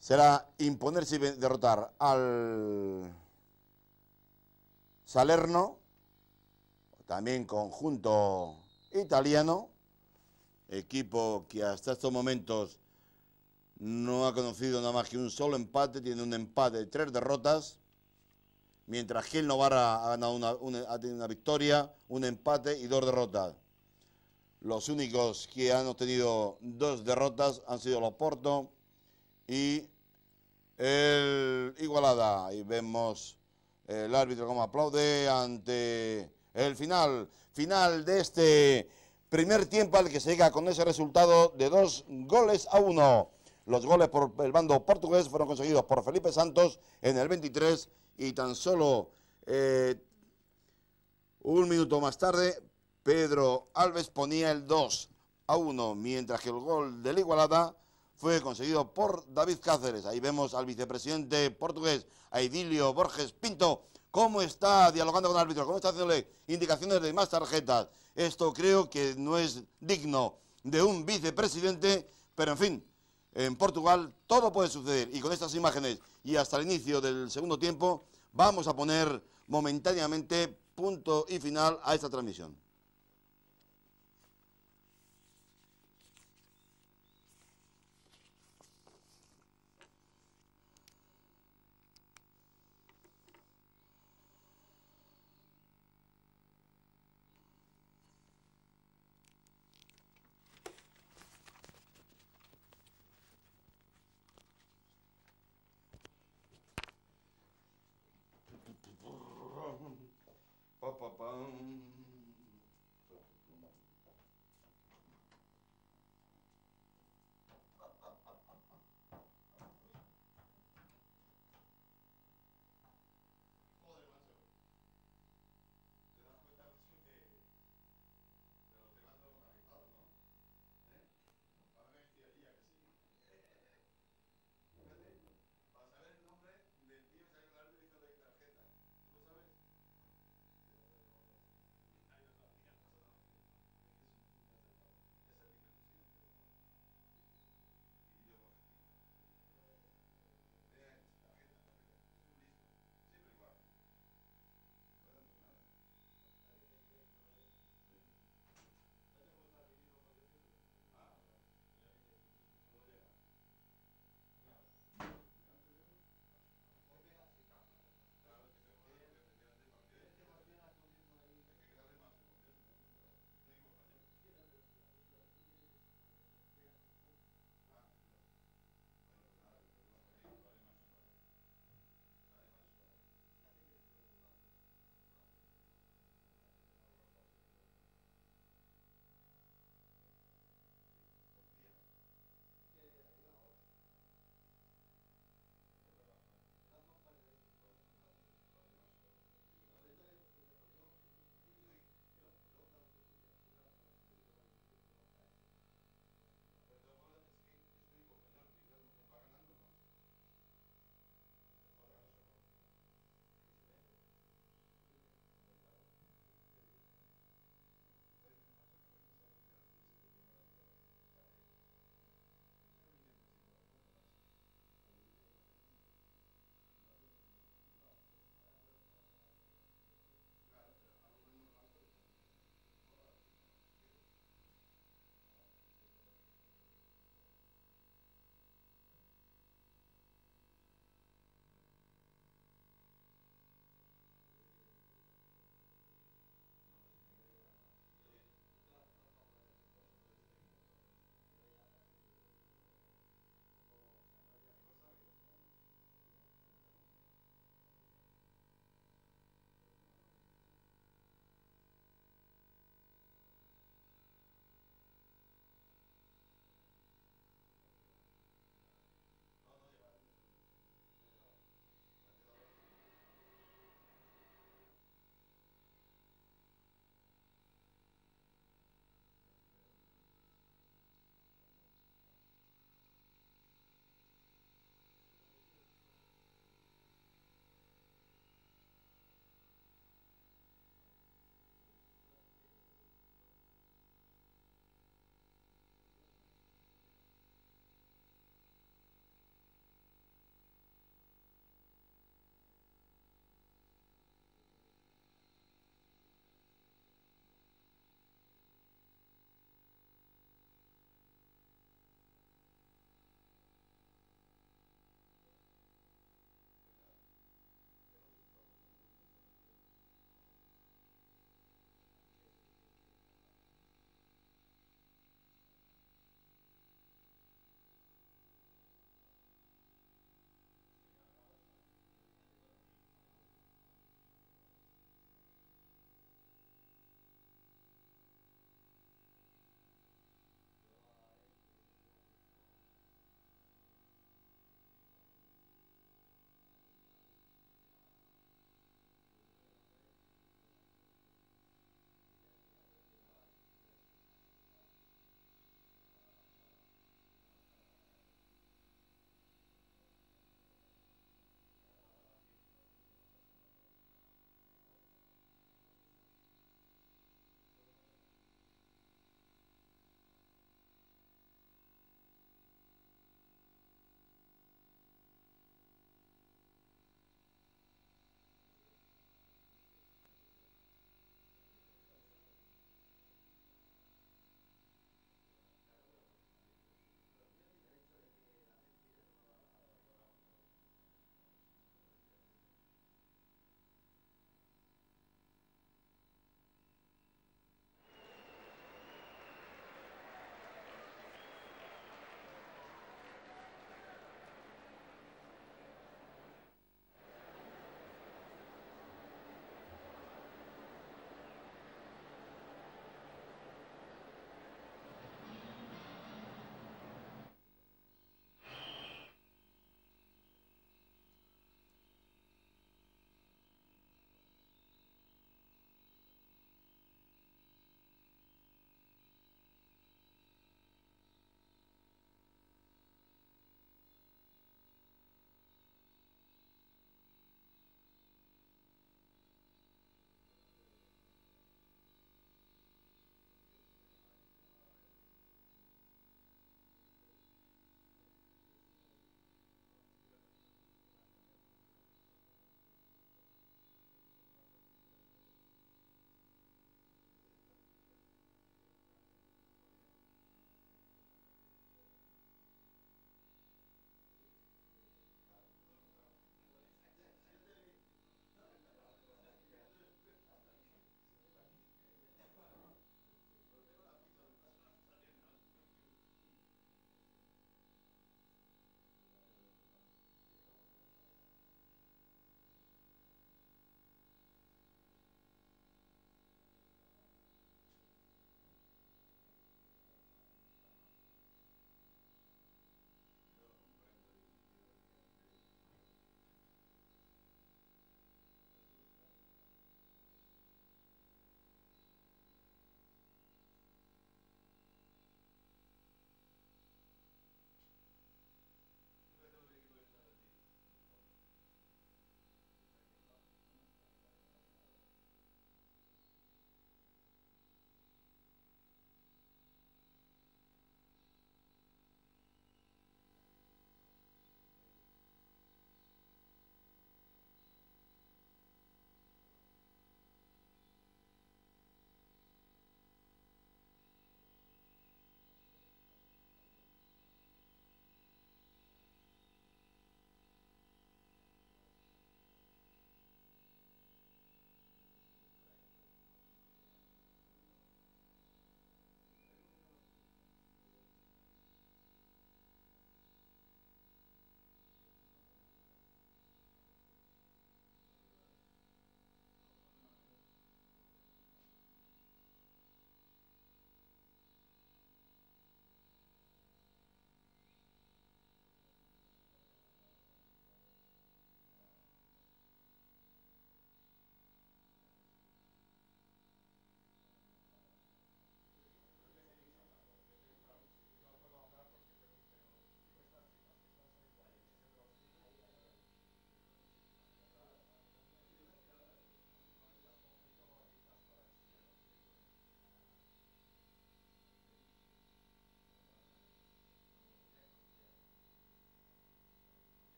será imponerse y derrotar al Salerno, también conjunto italiano, equipo que hasta estos momentos no ha conocido nada más que un solo empate, tiene un empate y tres derrotas, mientras Gil Novara ha, una, tenido una victoria, un empate y dos derrotas. Los únicos que han obtenido dos derrotas han sido los Porto y el Igualada. Ahí vemos el árbitro como aplaude ante el final final de este primer tiempo al que se llega con ese resultado de dos goles a uno. Los goles por el bando portugués fueron conseguidos por Felipe Santos en el 23 y tan solo eh, un minuto más tarde Pedro Alves ponía el 2 a 1, mientras que el gol de la igualada fue conseguido por David Cáceres. Ahí vemos al vicepresidente portugués, Aidilio Borges Pinto, cómo está dialogando con el árbitro, cómo está haciéndole indicaciones de más tarjetas. Esto creo que no es digno de un vicepresidente, pero en fin, en Portugal todo puede suceder y con estas imágenes y hasta el inicio del segundo tiempo vamos a poner momentáneamente punto y final a esta transmisión. um,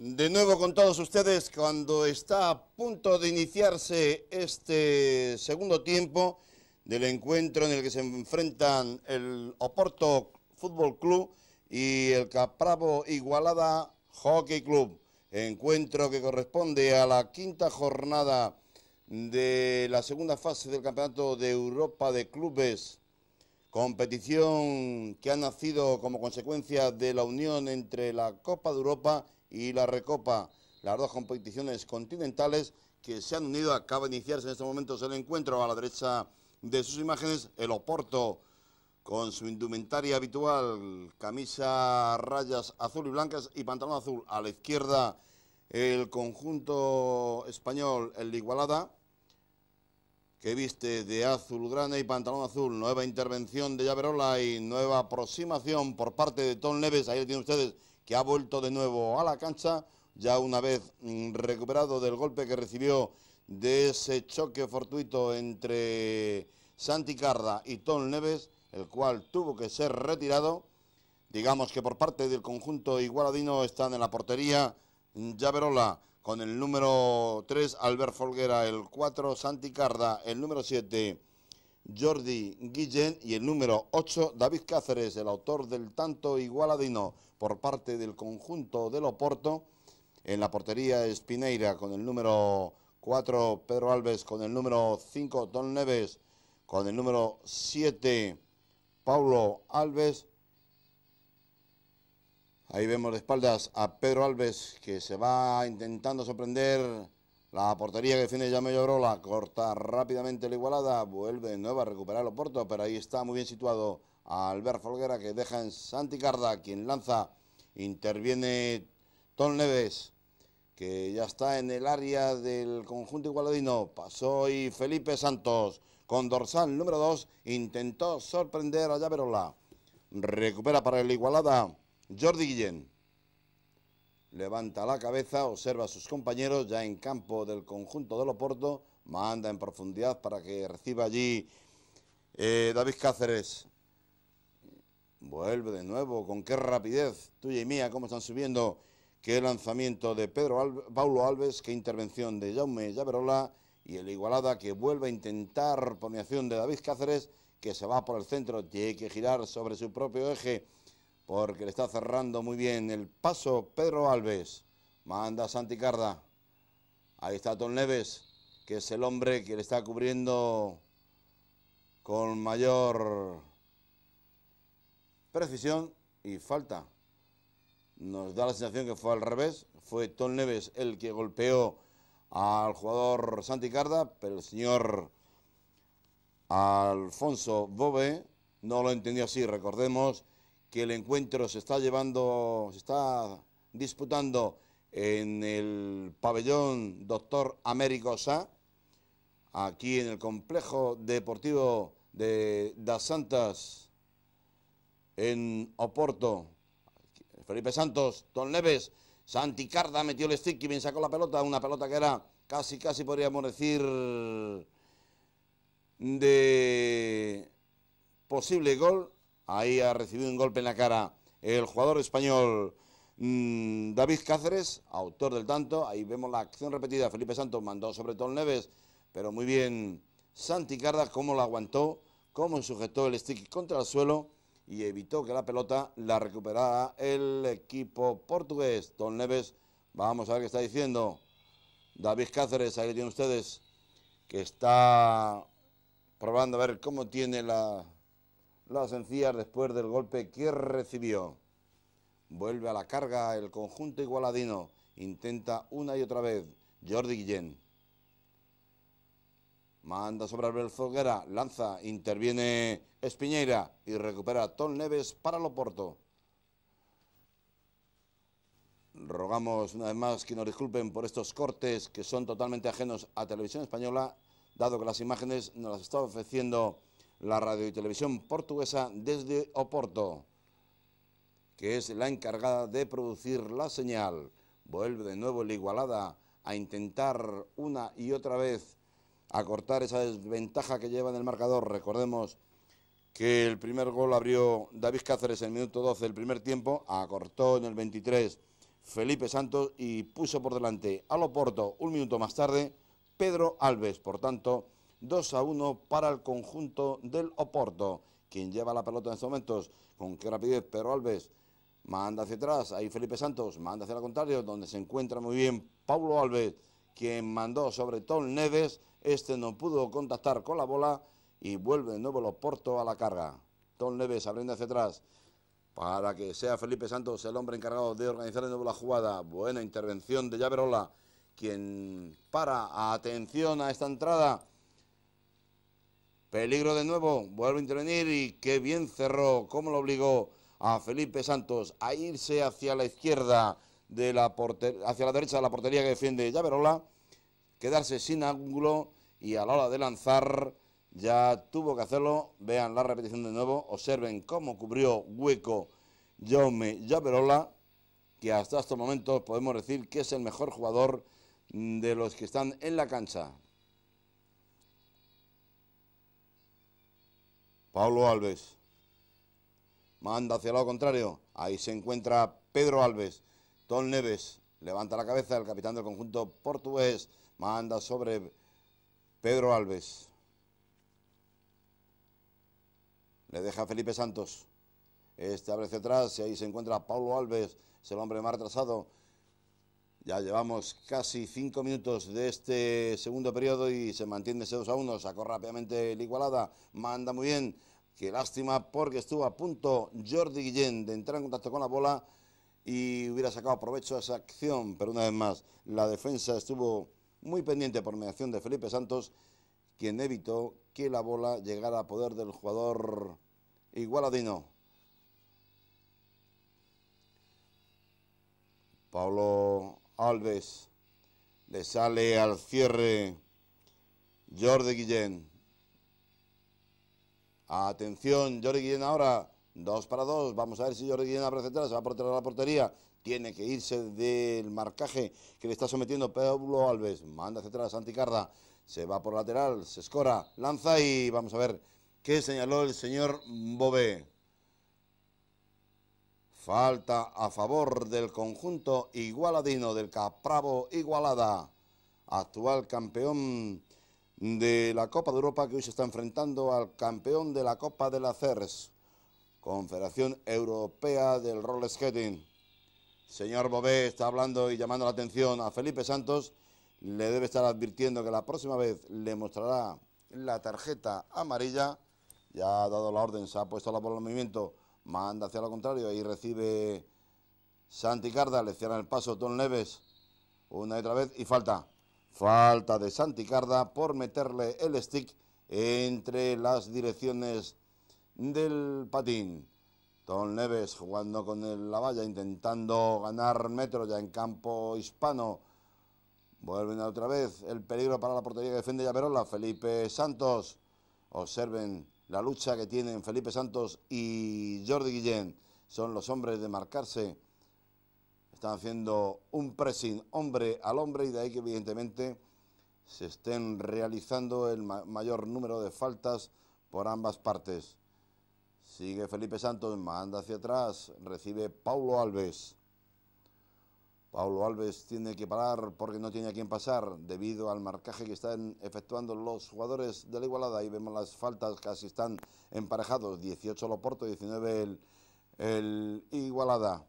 De nuevo con todos ustedes cuando está a punto de iniciarse este segundo tiempo del encuentro en el que se enfrentan el Oporto Fútbol Club y el Capravo Igualada Hockey Club. Encuentro que corresponde a la quinta jornada de la segunda fase del Campeonato de Europa de Clubes. Competición que ha nacido como consecuencia de la unión entre la Copa de Europa y la Recopa, las dos competiciones continentales que se han unido, acaba de iniciarse en estos momentos el encuentro a la derecha de sus imágenes, el Oporto con su indumentaria habitual, camisa rayas azul y blancas y pantalón azul. A la izquierda el conjunto español, el Igualada, que viste de azul grana y pantalón azul. Nueva intervención de Llaverola y nueva aproximación por parte de Tom Neves. Ahí tienen ustedes que ha vuelto de nuevo a la cancha, ya una vez mm, recuperado del golpe que recibió de ese choque fortuito entre Santi Carda y Tom Neves, el cual tuvo que ser retirado. Digamos que por parte del conjunto igualadino están en la portería Javerola mm, con el número 3 Albert Folguera, el 4 Santi Carda, el número 7 Jordi Guillén y el número 8 David Cáceres, el autor del tanto igualadino por parte del conjunto del Oporto. En la portería Espineira con el número 4 Pedro Alves, con el número 5 Don Neves, con el número 7 Paulo Alves. Ahí vemos de espaldas a Pedro Alves que se va intentando sorprender la portería que me lloró, la Corta rápidamente la igualada, vuelve de nuevo a recuperar Oporto, pero ahí está muy bien situado Albert Folguera que deja en Santi Carda, quien lanza, interviene Tom Neves, que ya está en el área del conjunto igualadino, pasó y Felipe Santos, con dorsal número 2, intentó sorprender a Llaverola, recupera para el igualada Jordi Guillén. Levanta la cabeza, observa a sus compañeros ya en campo del conjunto de Loporto... manda en profundidad para que reciba allí eh, David Cáceres Vuelve de nuevo, con qué rapidez, tuya y mía, cómo están subiendo. Qué lanzamiento de Pedro Paulo Alves, qué intervención de Jaume Llaverola y el Igualada que vuelve a intentar Poniación de David Cáceres, que se va por el centro, tiene que girar sobre su propio eje, porque le está cerrando muy bien el paso Pedro Alves. Manda Santi Carda. Ahí está Tom Neves, que es el hombre que le está cubriendo con mayor precisión y falta. Nos da la sensación que fue al revés, fue Tom Neves el que golpeó al jugador Santi Carda, pero el señor Alfonso Bobe no lo entendió así. Recordemos que el encuentro se está llevando, se está disputando en el pabellón Doctor Américo Sá, aquí en el complejo deportivo de Das Santas en Oporto. Felipe Santos, Don Neves, Santi Carda metió el stick y bien sacó la pelota, una pelota que era casi, casi podríamos decir de posible gol. Ahí ha recibido un golpe en la cara el jugador español mm, David Cáceres, autor del tanto. Ahí vemos la acción repetida. Felipe Santos mandó sobre Tolneves, Neves, pero muy bien Santi Carda cómo lo aguantó, cómo sujetó el stick contra el suelo y evitó que la pelota la recuperara el equipo portugués. Don Neves, vamos a ver qué está diciendo. David Cáceres, ahí tienen ustedes, que está probando a ver cómo tiene la, las después del golpe que recibió. Vuelve a la carga el conjunto igualadino. Intenta una y otra vez. Jordi Guillén. Manda sobre Albert foguera, lanza, interviene Espiñeira y recupera a Tom Neves para Loporto. Rogamos una vez más que nos disculpen por estos cortes que son totalmente ajenos a Televisión Española, dado que las imágenes nos las está ofreciendo la radio y televisión portuguesa desde Oporto, que es la encargada de producir la señal. Vuelve de nuevo la igualada a intentar una y otra vez acortar esa desventaja que lleva en el marcador. Recordemos que el primer gol abrió David Cáceres en el minuto 12 del primer tiempo, acortó en el 23 Felipe Santos y puso por delante al Oporto un minuto más tarde Pedro Alves. Por tanto, 2 a 1 para el conjunto del Oporto, quien lleva la pelota en estos momentos. Con qué rapidez Pedro Alves manda hacia atrás, ahí Felipe Santos manda hacia el contrario, donde se encuentra muy bien Paulo Alves, quien mandó sobre Tom Neves este no pudo contactar con la bola y vuelve de nuevo los Porto a la carga. Tom Neves abriendo hacia atrás para que sea Felipe Santos el hombre encargado de organizar de nuevo la jugada. Buena intervención de Llaverola, quien para atención a esta entrada. Peligro de nuevo, vuelve a intervenir y qué bien cerró, cómo lo obligó a Felipe Santos a irse hacia la izquierda de la hacia la derecha de la portería que defiende Llaverola quedarse sin ángulo y a la hora de lanzar ya tuvo que hacerlo. Vean la repetición de nuevo, observen cómo cubrió hueco Jaume Javerola, que hasta estos momentos podemos decir que es el mejor jugador de los que están en la cancha. Pablo Alves manda hacia el lado contrario. Ahí se encuentra Pedro Alves. Tom Neves levanta la cabeza el capitán del conjunto portugués. Manda sobre Pedro Alves. Le deja Felipe Santos. Este abre atrás y ahí se encuentra Paulo Alves. Es el hombre más retrasado. Ya llevamos casi cinco minutos de este segundo periodo y se mantiene ese 2 a 1. Sacó rápidamente el igualada. Manda muy bien. Qué lástima porque estuvo a punto Jordi Guillén de entrar en contacto con la bola y hubiera sacado provecho a esa acción. Pero una vez más, la defensa estuvo muy pendiente por mediación de Felipe Santos, quien evitó que la bola llegara a poder del jugador igualadino. Pablo Alves le sale al cierre Jordi Guillén. Atención, Jordi Guillén ahora, dos para dos. Vamos a ver si Jordi Guillén abre atrás, se va a portar a la portería tiene que irse del marcaje que le está sometiendo Pablo Alves, manda hacia atrás Santicarda. se va por lateral, se escora, lanza y vamos a ver qué señaló el señor Bobé. Falta a favor del conjunto igualadino del Capravo Igualada, actual campeón de la Copa de Europa que hoy se está enfrentando al campeón de la Copa de la CERS, Confederación Europea del Roller Skating señor Bobé está hablando y llamando la atención a Felipe Santos, le debe estar advirtiendo que la próxima vez le mostrará la tarjeta amarilla. Ya ha dado la orden, se ha puesto la bola en movimiento, manda hacia lo contrario y recibe Santi Carda, le cierra el paso Don Leves, una y otra vez y falta. Falta de Santi Carda por meterle el stick entre las direcciones del patín. Don Neves jugando con el, la valla, intentando ganar metro ya en campo hispano. Vuelven otra vez el peligro para la portería que defiende Llaverola. Felipe Santos. Observen la lucha que tienen Felipe Santos y Jordi Guillén. Son los hombres de marcarse. Están haciendo un pressing hombre al hombre y de ahí que evidentemente se estén realizando el mayor número de faltas por ambas partes. Sigue Felipe Santos, manda hacia atrás, recibe Paulo Alves. Paulo Alves tiene que parar porque no tiene a quien pasar debido al marcaje que están efectuando los jugadores de la igualada. Ahí vemos las faltas, casi están emparejados. 18 Loporto, 19 el, el igualada.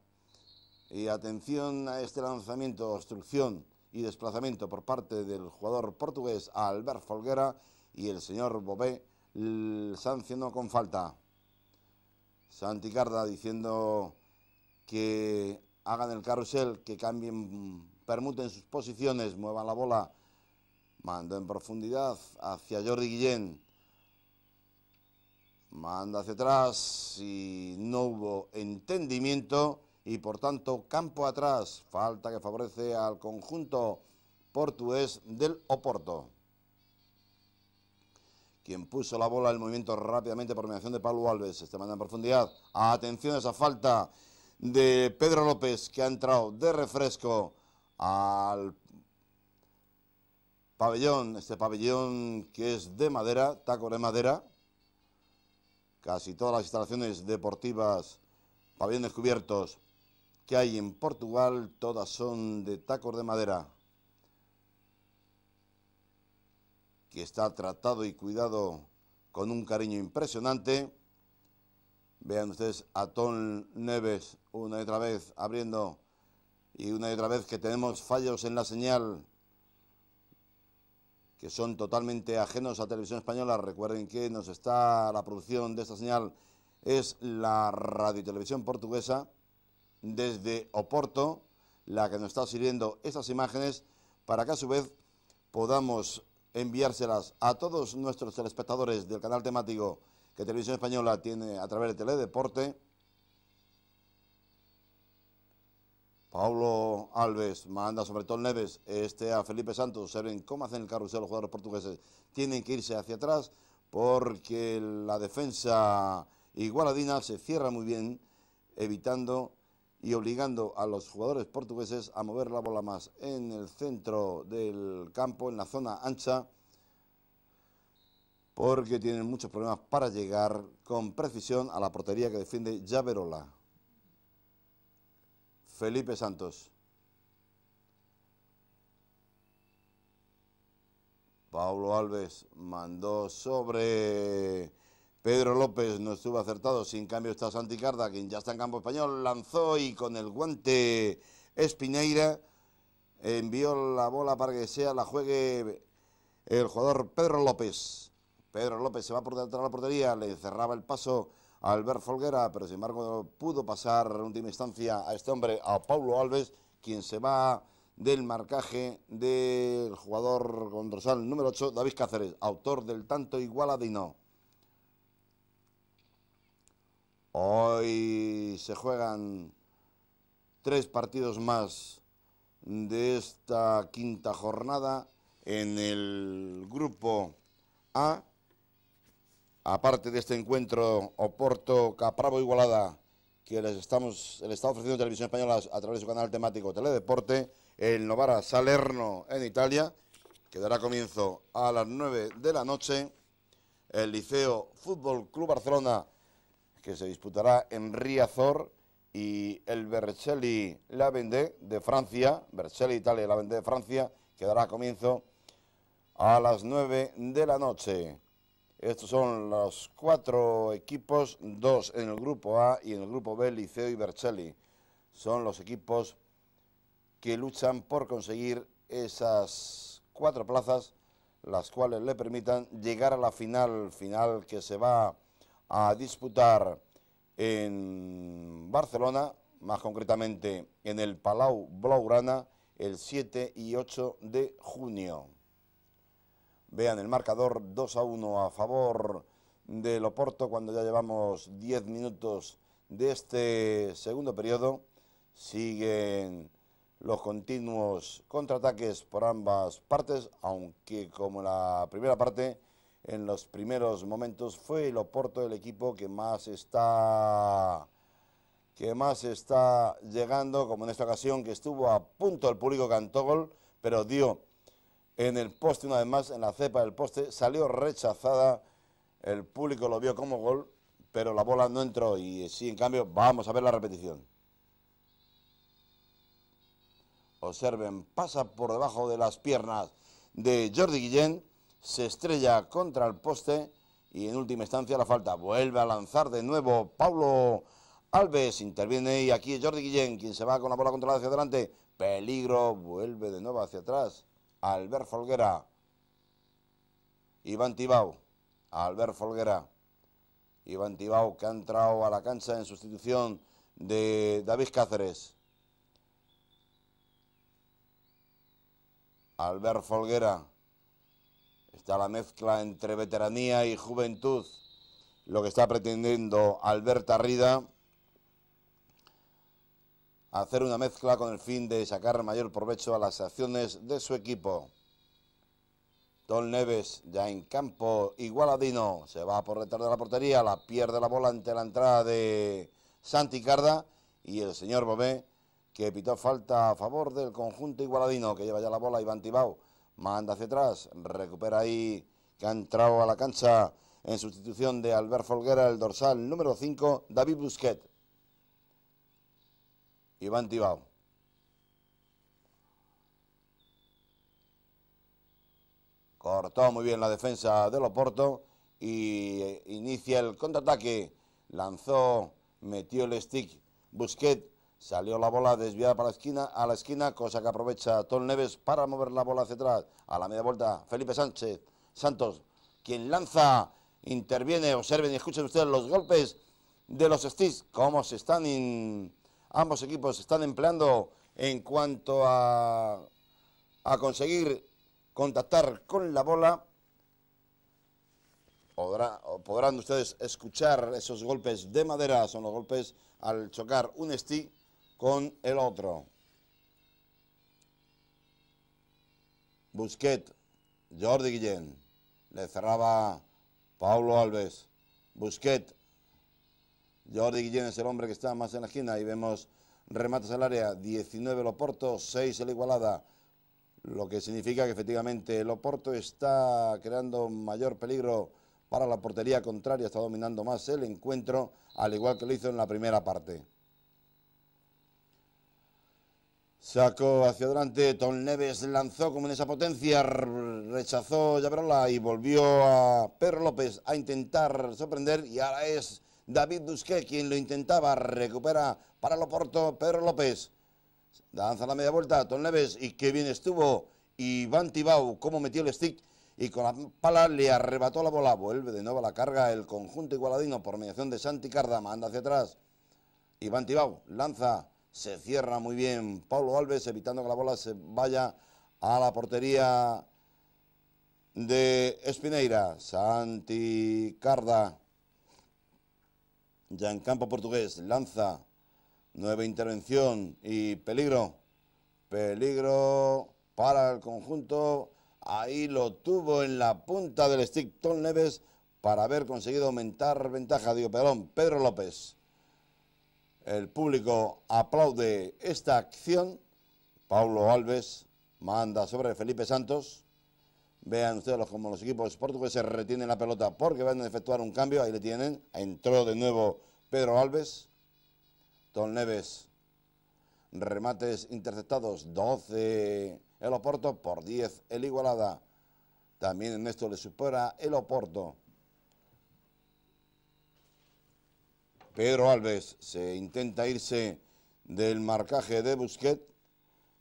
Y atención a este lanzamiento, obstrucción y desplazamiento por parte del jugador portugués Albert Folguera y el señor Bobé sancionó con falta. Santi diciendo que hagan el carrusel, que cambien, permuten sus posiciones, muevan la bola. Mando en profundidad hacia Jordi Guillén. Manda hacia atrás y no hubo entendimiento y por tanto campo atrás. Falta que favorece al conjunto portugués del Oporto quien puso la bola el movimiento rápidamente por mediación de Pablo Alves. Este manda en profundidad. Atención a esa falta de Pedro López, que ha entrado de refresco al pabellón, este pabellón que es de madera, taco de madera, casi todas las instalaciones deportivas, pabellones cubiertos que hay en Portugal, todas son de tacos de madera. que está tratado y cuidado con un cariño impresionante. Vean ustedes a Tom Neves una y otra vez abriendo y una y otra vez que tenemos fallos en la señal que son totalmente ajenos a Televisión Española. Recuerden que nos está la producción de esta señal es la Radio y Televisión Portuguesa desde Oporto, la que nos está sirviendo estas imágenes para que a su vez podamos enviárselas a todos nuestros telespectadores del canal temático que Televisión Española tiene a través de Teledeporte. Pablo Alves manda sobre todo Neves, este a Felipe Santos, saben cómo hacen el carrusel los jugadores portugueses, tienen que irse hacia atrás porque la defensa igualadina se cierra muy bien evitando y obligando a los jugadores portugueses a mover la bola más en el centro del campo, en la zona ancha, porque tienen muchos problemas para llegar con precisión a la portería que defiende Yaverola. Felipe Santos. Paulo Alves mandó sobre Pedro López no estuvo acertado, sin cambio está Santi Carda, quien ya está en campo español, lanzó y con el guante Espineira envió la bola para que sea la juegue el jugador Pedro López. Pedro López se va por detrás de la portería, le cerraba el paso a Albert Folguera, pero sin embargo pudo pasar en última instancia a este hombre, a Paulo Alves, quien se va del marcaje del jugador con número 8, David Cáceres, autor del tanto igual a no. Hoy se juegan tres partidos más de esta quinta jornada en el grupo A. Aparte de este encuentro, Oporto, Capravo, Igualada, que les, estamos, el está ofreciendo Televisión Española a través de su canal temático Teledeporte, el Novara Salerno en Italia, que dará comienzo a las 9 de la noche, el Liceo Fútbol Club Barcelona que se disputará en Riazor y el Vercelli Lavendé de Francia, Vercelli Italia Lavendé de Francia, que dará comienzo a las 9 de la noche. Estos son los cuatro equipos, dos en el grupo A y en el grupo B, Liceo y Bercelli. Son los equipos que luchan por conseguir esas cuatro plazas, las cuales le permitan llegar a la final, final que se va a disputar en Barcelona, más concretamente en el Palau Blaugrana, el 7 y 8 de junio. Vean el marcador 2 a 1 a favor de Loporto cuando ya llevamos 10 minutos de este segundo periodo. Siguen los continuos contraataques por ambas partes, aunque como la primera parte en los primeros momentos fue el Oporto del equipo que más está que más está llegando, como en esta ocasión que estuvo a punto el público cantó gol pero dio en el poste una vez más, en la cepa del poste, salió rechazada, el público lo vio como gol, pero la bola no entró y sí, en cambio, vamos a ver la repetición. Observen, pasa por debajo de las piernas de Jordi Guillén, se estrella contra el poste y en última instancia la falta. Vuelve a lanzar de nuevo Pablo Alves, interviene y aquí Jordi Guillén, quien se va con la bola controlada hacia adelante. Peligro, vuelve de nuevo hacia atrás. Albert Folguera. Iván Tibau. Albert Folguera. Iván Tibau que ha entrado a la cancha en sustitución de David Cáceres. Albert Folguera está la mezcla entre veteranía y juventud, lo que está pretendiendo Alberta Rida, hacer una mezcla con el fin de sacar mayor provecho a las acciones de su equipo. Don Neves ya en campo, igualadino, se va por detrás de la portería, la pierde la bola ante la entrada de Santi Carda y el señor Bobé que pitó falta a favor del conjunto igualadino que lleva ya la bola Iván Tibau manda hacia atrás, recupera ahí que ha entrado a la cancha en sustitución de Albert Folguera, el dorsal número 5, David Busquet. Iván Tibao. Cortó muy bien la defensa de Loporto y eh, inicia el contraataque. Lanzó, metió el stick Busquet Salió la bola desviada para la esquina, a la esquina, cosa que aprovecha Tom Neves para mover la bola hacia atrás. A la media vuelta, Felipe Sánchez, Santos, quien lanza, interviene, observen y escuchen ustedes los golpes de los sticks, cómo se están, ambos equipos se están empleando en cuanto a, conseguir contactar con la bola. podrán ustedes escuchar esos golpes de madera, son los golpes al chocar un stick con el otro. Busquet, Jordi Guillén, le cerraba Pablo Alves. Busquet, Jordi Guillén es el hombre que está más en la esquina y vemos remates al área, 19 Loporto, Oporto, 6 el Igualada, lo que significa que efectivamente el está creando mayor peligro para la portería contraria, está dominando más el encuentro, al igual que lo hizo en la primera parte. Sacó hacia adelante, Tom Neves lanzó como en esa potencia, rechazó Yabrola y volvió a Pedro López a intentar sorprender y ahora es David Busquet quien lo intentaba, recupera para Loporto Pedro López, danza la media vuelta, Tom Neves y qué bien estuvo Iván Tibau, cómo metió el stick y con la pala le arrebató la bola, vuelve de nuevo a la carga el conjunto igualadino por mediación de Santi Carda, manda hacia atrás, Iván Tibau lanza se cierra muy bien Pablo Alves, evitando que la bola se vaya a la portería de Espineira. Santi Carda, ya en campo portugués, lanza, nueva intervención y peligro. Peligro para el conjunto. Ahí lo tuvo en la punta del stick Tom Neves para haber conseguido aumentar ventaja. Digo, perdón, Pedro López. El público aplaude esta acción. Paulo Alves manda sobre Felipe Santos. Vean ustedes cómo los equipos portugueses retienen la pelota porque van a efectuar un cambio. Ahí le tienen. Entró de nuevo Pedro Alves. Don Neves. Remates interceptados. 12 el Oporto por 10 el Igualada. También en esto le supera el Oporto. Pedro Alves se intenta irse del marcaje de Busquet,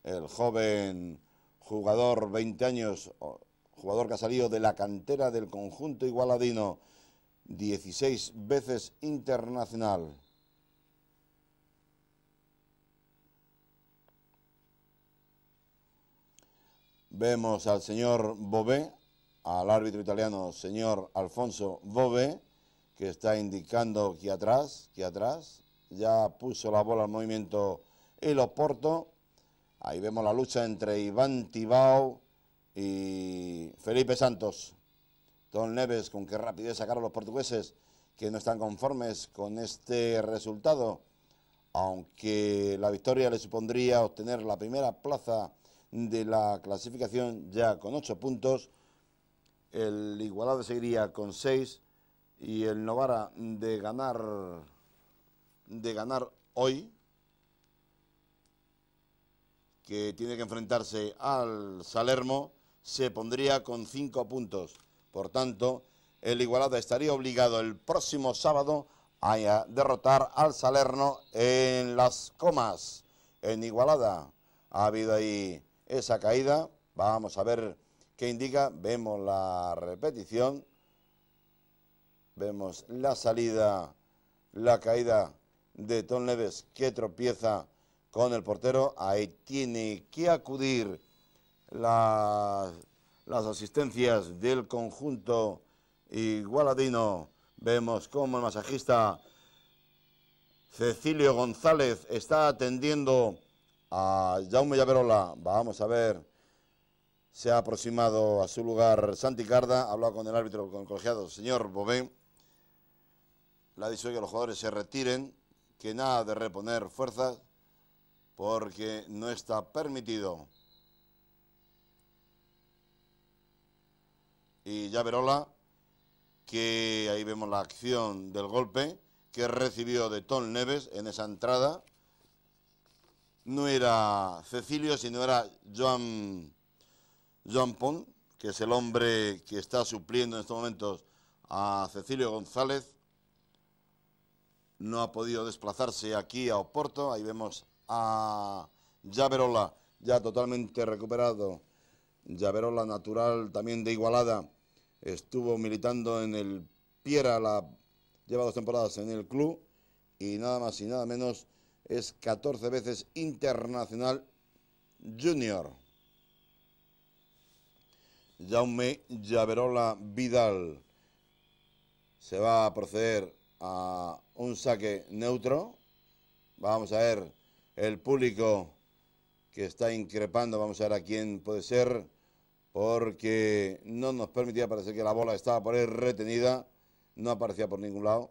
el joven jugador, 20 años, jugador que ha salido de la cantera del conjunto igualadino, 16 veces internacional. Vemos al señor Bobé, al árbitro italiano, señor Alfonso Bobé, que está indicando aquí atrás, aquí atrás. Ya puso la bola al movimiento el Oporto. Ahí vemos la lucha entre Iván Tibao y Felipe Santos. Don Neves, con qué rapidez sacaron los portugueses que no están conformes con este resultado, aunque la victoria le supondría obtener la primera plaza de la clasificación ya con ocho puntos, el igualado seguiría con seis y el Novara de ganar, de ganar hoy, que tiene que enfrentarse al Salermo, se pondría con cinco puntos. Por tanto, el Igualada estaría obligado el próximo sábado a derrotar al Salerno en las comas, en Igualada. Ha habido ahí esa caída, vamos a ver qué indica, vemos la repetición Vemos la salida, la caída de Tom Leves, que tropieza con el portero. Ahí tiene que acudir las asistencias del conjunto igualadino. Vemos cómo el masajista Cecilio González está atendiendo a Jaume Llaverola. Vamos a ver. Se ha aproximado a su lugar Santi Carda, con el árbitro, con el colegiado, señor Bobén la decisión que los jugadores se retiren, que nada de reponer fuerzas, porque no está permitido. Y ya Verola, que ahí vemos la acción del golpe que recibió de Tom Neves en esa entrada. No era Cecilio, sino era Joan, Joan que es el hombre que está supliendo en estos momentos a Cecilio González no ha podido desplazarse aquí a Oporto. Ahí vemos a Llaverola, ya totalmente recuperado. Llaverola natural también de Igualada. Estuvo militando en el Piera, la, lleva dos temporadas en el club y nada más y nada menos es 14 veces internacional junior. Jaume Llaverola Vidal. Se va a proceder a un saque neutro. Vamos a ver el público que está increpando. Vamos a ver a quién puede ser. Porque no nos permitía parecer que la bola estaba por ahí retenida. No aparecía por ningún lado.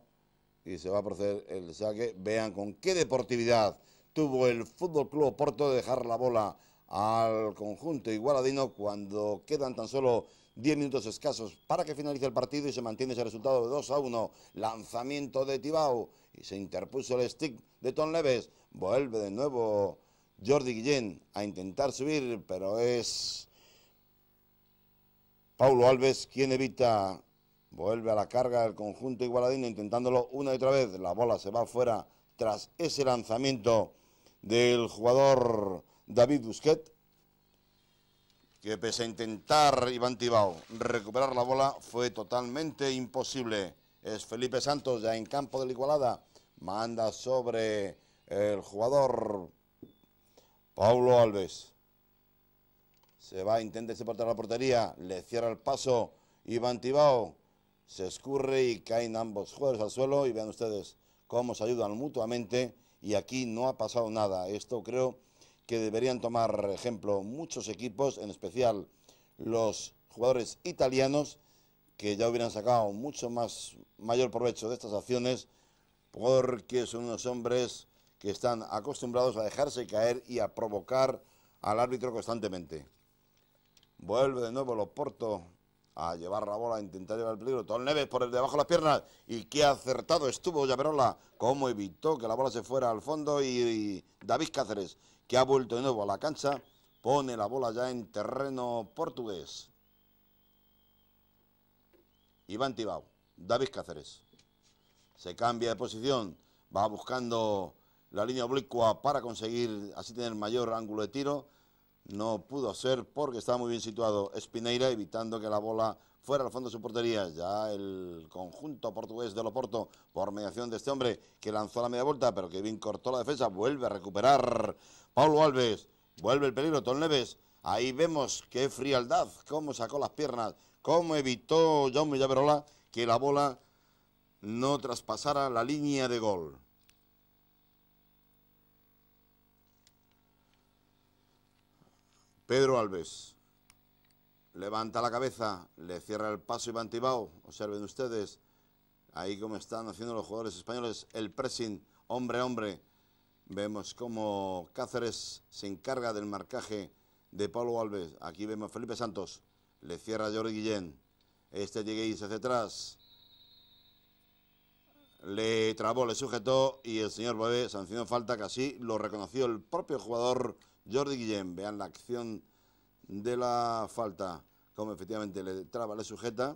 Y se va a proceder el saque. Vean con qué deportividad tuvo el Fútbol Club Porto de dejar la bola al conjunto igualadino cuando quedan tan solo 10 minutos escasos para que finalice el partido y se mantiene ese resultado de 2 a 1. Lanzamiento de Tibau y se interpuso el stick de Tom Leves. Vuelve de nuevo Jordi Guillén a intentar subir, pero es Paulo Alves quien evita. Vuelve a la carga el conjunto igualadino intentándolo una y otra vez. La bola se va fuera tras ese lanzamiento del jugador David Busquet que pese a intentar Iván Tibao recuperar la bola, fue totalmente imposible. Es Felipe Santos ya en campo de la igualada, manda sobre el jugador Paulo Alves. Se va, intenta separar la portería, le cierra el paso Iván Tibao, se escurre y caen ambos jugadores al suelo y vean ustedes cómo se ayudan mutuamente y aquí no ha pasado nada. Esto creo que deberían tomar ejemplo muchos equipos, en especial los jugadores italianos, que ya hubieran sacado mucho más mayor provecho de estas acciones, porque son unos hombres que están acostumbrados a dejarse caer y a provocar al árbitro constantemente. Vuelve de nuevo Loporto a llevar la bola, a intentar llevar el peligro. el Neves por el debajo de las piernas. Y qué acertado estuvo Llaverola. Cómo evitó que la bola se fuera al fondo. y David Cáceres que ha vuelto de nuevo a la cancha, pone la bola ya en terreno portugués. Iván Tibau, David Cáceres. Se cambia de posición, va buscando la línea oblicua para conseguir así tener mayor ángulo de tiro. No pudo ser porque estaba muy bien situado Espineira, evitando que la bola fuera al fondo de su portería. Ya el conjunto portugués de Loporto, por mediación de este hombre que lanzó la media vuelta, pero que bien cortó la defensa, vuelve a recuperar Paulo Alves. Vuelve el peligro, Tol Ahí vemos qué frialdad, cómo sacó las piernas, cómo evitó Jaume Llaverola que la bola no traspasara la línea de gol. Pedro Alves levanta la cabeza, le cierra el paso Iván Tibao, observen ustedes, ahí como están haciendo los jugadores españoles, el pressing, hombre a hombre, vemos como Cáceres se encarga del marcaje de Pablo Alves, aquí vemos a Felipe Santos, le cierra Jordi Guillén, este se hacia atrás, le trabó, le sujetó y el señor vuelve sancionó falta casi lo reconoció el propio jugador Jordi Guillén. Vean la acción de la falta como efectivamente le traba, le sujeta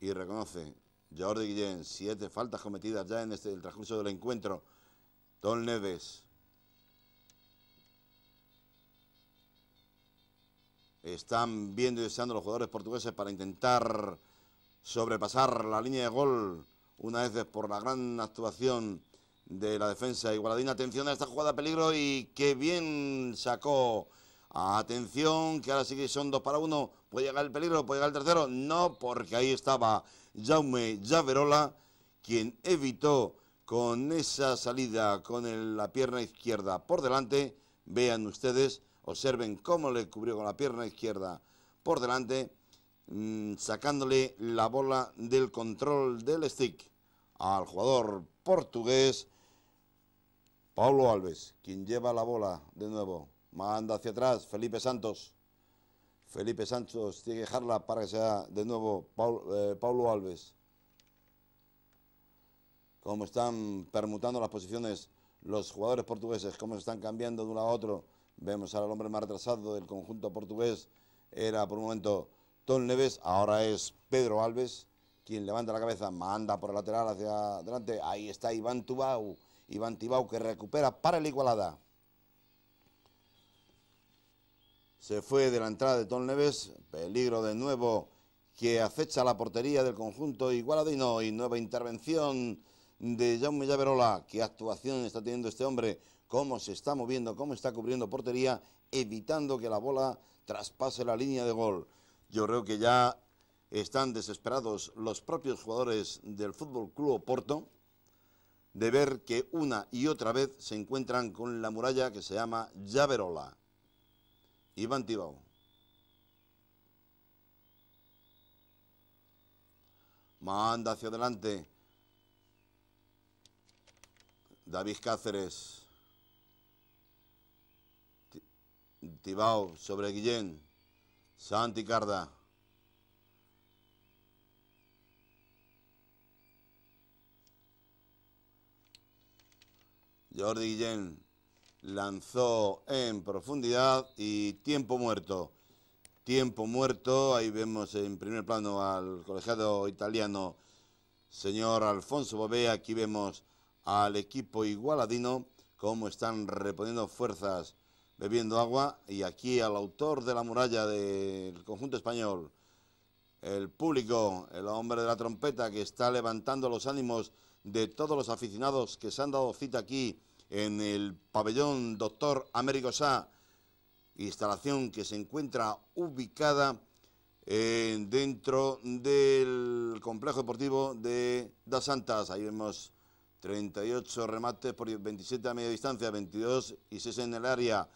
y reconoce Jordi Guillén, siete faltas cometidas ya en este, el transcurso del encuentro. Don Neves están viendo y deseando los jugadores portugueses para intentar sobrepasar la línea de gol una vez por la gran actuación de la defensa igualadina. Atención a esta jugada peligro y qué bien sacó Atención, que ahora sí que son dos para uno. Puede llegar el peligro, puede llegar el tercero. No, porque ahí estaba Jaume Javerola, quien evitó con esa salida con la pierna izquierda por delante. Vean ustedes, observen cómo le cubrió con la pierna izquierda por delante, mm, sacándole la bola del control del stick al jugador portugués Paulo Alves, quien lleva la bola de nuevo Manda hacia atrás Felipe Santos. Felipe Santos tiene que dejarla para que sea de nuevo eh, Paulo, Alves. Cómo están permutando las posiciones los jugadores portugueses, cómo se están cambiando de uno a otro. Vemos ahora el hombre más retrasado del conjunto portugués. Era por un momento Tom Neves, ahora es Pedro Alves quien levanta la cabeza, manda por el lateral hacia adelante. Ahí está Iván Tubau. Iván Tibau que recupera para la igualada. se fue de la entrada de Tom Neves, peligro de nuevo que acecha la portería del conjunto igualadino y nueva intervención de Jaume Llaverola, qué actuación está teniendo este hombre, cómo se está moviendo, cómo está cubriendo portería, evitando que la bola traspase la línea de gol. Yo creo que ya están desesperados los propios jugadores del Fútbol Club Oporto de ver que una y otra vez se encuentran con la muralla que se llama Llaverola. Iván Tibau. Manda hacia adelante. David Cáceres. Tibao sobre Guillén. Santi Carda. Jordi Guillén lanzó en profundidad y tiempo muerto. Tiempo muerto, ahí vemos en primer plano al colegiado italiano señor Alfonso Bobé, aquí vemos al equipo igualadino, cómo están reponiendo fuerzas bebiendo agua, y aquí al autor de la muralla del conjunto español, el público, el hombre de la trompeta que está levantando los ánimos de todos los aficionados que se han dado cita aquí en el pabellón Doctor Américo Sá, instalación que se encuentra ubicada eh, dentro del complejo deportivo de Das Santas. Ahí vemos 38 remates por 27 a media distancia, 22 y 6 en el área.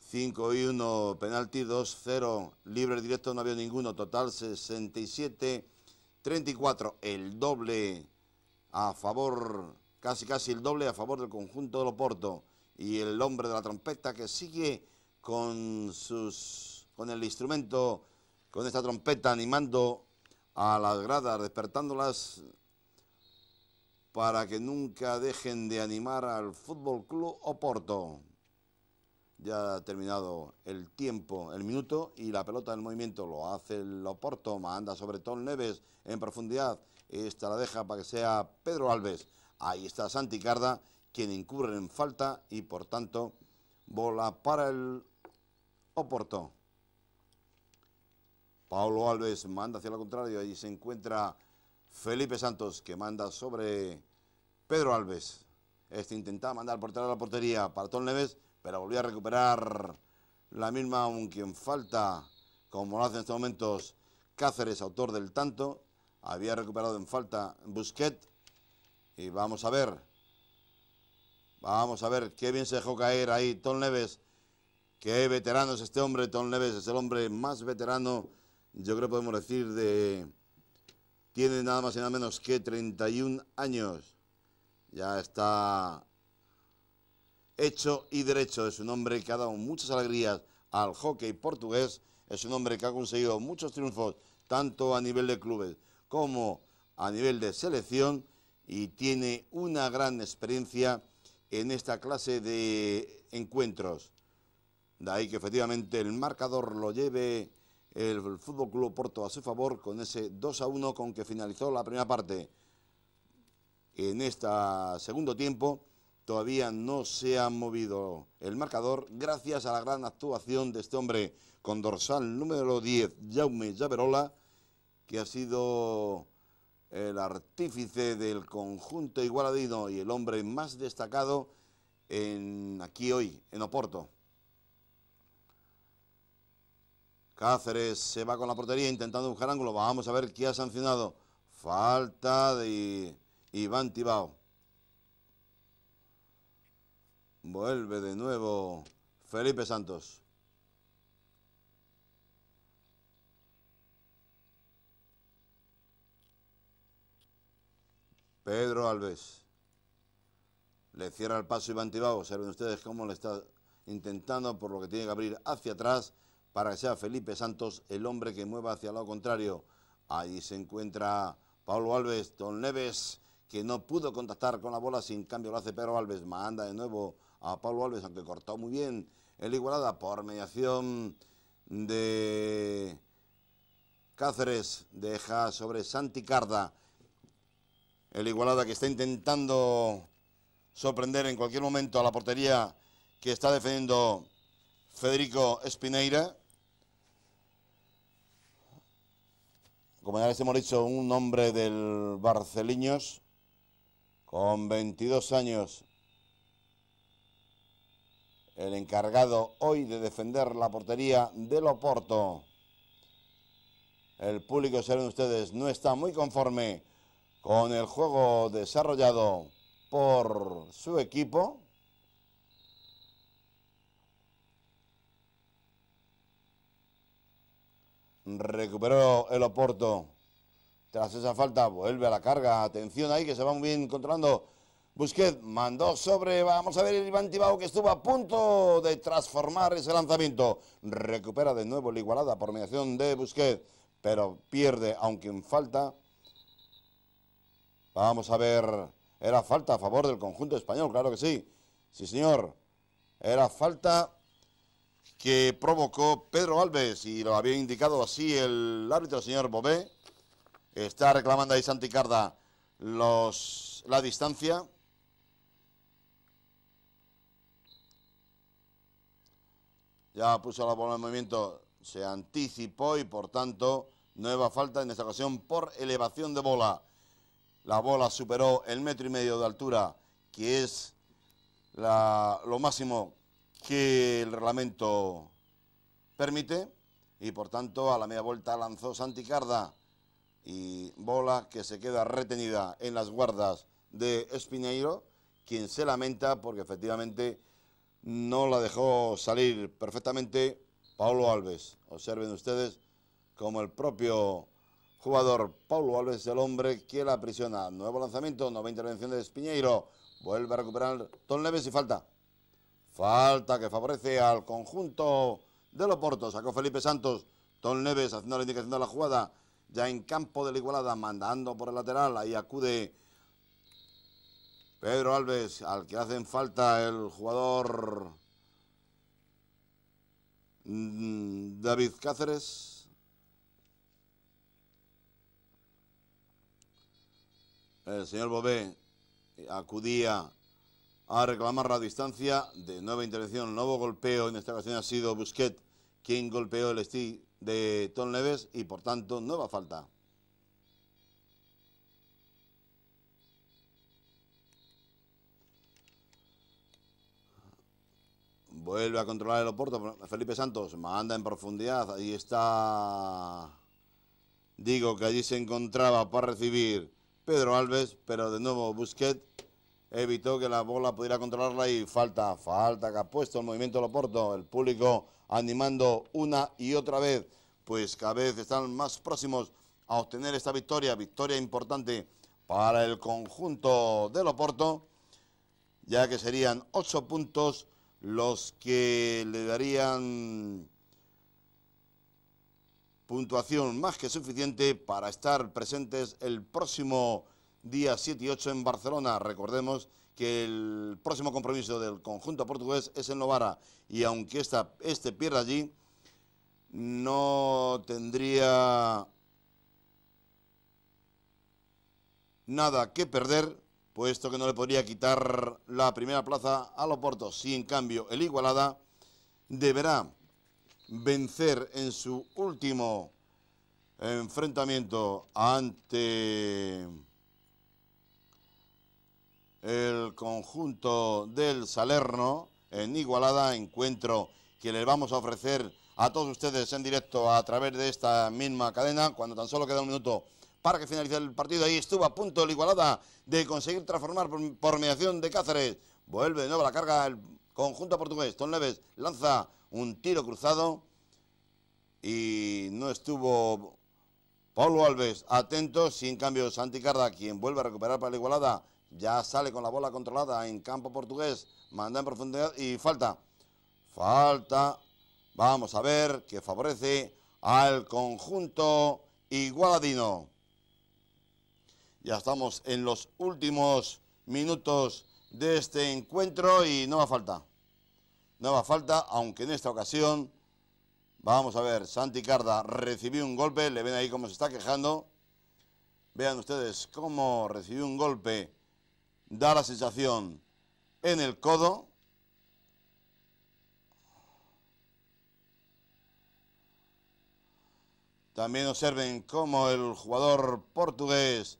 5 y 1 penalti, 2, 0 libre directo, no había ninguno, total 67, 34, el doble a favor casi casi el doble a favor del conjunto de Oporto y el hombre de la trompeta que sigue con sus con el instrumento con esta trompeta animando a las gradas, despertándolas para que nunca dejen de animar al Fútbol Club Oporto. Ya ha terminado el tiempo, el minuto y la pelota en movimiento lo hace el Oporto, manda sobre Tom Neves en profundidad. Esta la deja para que sea Pedro Alves. Ahí está Santi Carda, quien incurre en falta y por tanto bola para el Oporto. Paulo Alves manda hacia lo contrario, ahí se encuentra Felipe Santos que manda sobre Pedro Alves. Este intentaba mandar portero a la portería para Tom Neves, pero volvió a recuperar la misma, aunque en falta, como lo hace en estos momentos Cáceres, autor del tanto. Había recuperado en falta Busquet y vamos a ver. Vamos a ver qué bien se dejó caer ahí Tom Neves. Qué veterano es este hombre. Tom Neves es el hombre más veterano, yo creo podemos decir, de... Tiene nada más y nada menos que 31 años. Ya está hecho y derecho. Es un hombre que ha dado muchas alegrías al hockey portugués. Es un hombre que ha conseguido muchos triunfos, tanto a nivel de clubes como a nivel de selección y tiene una gran experiencia en esta clase de encuentros. De ahí que efectivamente el marcador lo lleve el Fútbol Club Porto a su favor con ese 2 a 1 con que finalizó la primera parte. En este segundo tiempo todavía no se ha movido el marcador gracias a la gran actuación de este hombre con dorsal número 10, Jaume Javerola, que ha sido el artífice del conjunto igualadino y el hombre más destacado en, aquí hoy, en Oporto. Cáceres se va con la portería intentando buscar ángulo. Vamos a ver qué ha sancionado. Falta de Iván Tibao. Vuelve de nuevo Felipe Santos. Pedro Alves. Le cierra el paso Iván Tibau. Observen ustedes cómo le está intentando, por lo que tiene que abrir hacia atrás para que sea Felipe Santos el hombre que mueva hacia el lado contrario. Ahí se encuentra Pablo Alves, Don Neves, que no pudo contactar con la bola, sin cambio lo hace Pedro Alves, manda de nuevo a Pablo Alves, aunque cortó muy bien el Igualada por mediación de Cáceres, deja sobre Santi Carda, el Igualada que está intentando sorprender en cualquier momento a la portería que está defendiendo Federico Espineira. Como ya les hemos dicho, un hombre del Barceliños con 22 años. El encargado hoy de defender la portería de Oporto. El público, serán ustedes, no está muy conforme con el juego desarrollado por su equipo. Recuperó el Oporto. Tras esa falta vuelve a la carga. Atención ahí que se va muy bien controlando. Busquet mandó sobre, vamos a ver, Iván Tibau que estuvo a punto de transformar ese lanzamiento. Recupera de nuevo la igualada por mediación de Busquet. pero pierde, aunque en falta, Vamos a ver, era falta a favor del conjunto español, claro que sí. Sí, señor, era falta que provocó Pedro Alves y lo había indicado así el árbitro, señor Bobé. Está reclamando ahí Santicarda los, la distancia. Ya puso la bola en movimiento, se anticipó y por tanto nueva falta en esta ocasión por elevación de bola. La bola superó el metro y medio de altura, que es lo máximo que el reglamento permite. Y por tanto, a la media vuelta lanzó Santicarda. y bola que se queda retenida en las guardas de Espineiro, quien se lamenta porque efectivamente no la dejó salir perfectamente Paulo Alves. Observen ustedes como el propio jugador Paulo Alves, el hombre que la aprisiona. Nuevo lanzamiento, nueva intervención de Espiñeiro. Vuelve a recuperar Tom Leves y falta. Falta que favorece al conjunto de portos. Sacó Felipe Santos. Tom Leves haciendo la indicación de la jugada. Ya en campo de la igualada, mandando por el lateral. Ahí acude Pedro Alves, al que hacen falta el jugador mm, David Cáceres. el señor Bobé eh, acudía a reclamar la distancia de nueva intervención, nuevo golpeo. En esta ocasión ha sido Busquet quien golpeó el stick de Tom Leves y por tanto nueva falta. Vuelve a controlar el Oporto. Felipe Santos manda en profundidad. Ahí está. Digo que allí se encontraba para recibir Pedro Alves, pero de nuevo Busquet evitó que la bola pudiera controlarla y falta, falta que ha puesto el movimiento Loporto, el público animando una y otra vez, pues cada vez están más próximos a obtener esta victoria, victoria importante para el conjunto de Loporto, ya que serían ocho puntos los que le darían puntuación más que suficiente para estar presentes el próximo día 7 y 8 en Barcelona. Recordemos que el próximo compromiso del conjunto portugués es en Novara y aunque esta, este pierda allí, no tendría nada que perder, puesto que no le podría quitar la primera plaza a Oporto. Si en cambio el Igualada deberá vencer en su último enfrentamiento ante el conjunto del Salerno en Igualada, encuentro que les vamos a ofrecer a todos ustedes en directo a través de esta misma cadena, cuando tan solo queda un minuto para que finalice el partido. Ahí estuvo a punto el Igualada de conseguir transformar por, mediación de Cáceres. Vuelve de nuevo la carga el conjunto portugués. Tom lanza un tiro cruzado y no estuvo Paulo Alves atento, sin cambio, Santi Carda, quien vuelve a recuperar para la igualada, ya sale con la bola controlada en campo portugués, manda en profundidad y falta, falta, vamos a ver, que favorece al conjunto igualadino. Ya estamos en los últimos minutos de este encuentro y no va falta. No Nueva falta, aunque en esta ocasión, vamos a ver, Santi Carda recibió un golpe, le ven ahí cómo se está quejando. Vean ustedes cómo recibió un golpe, da la sensación en el codo. También observen cómo el jugador portugués,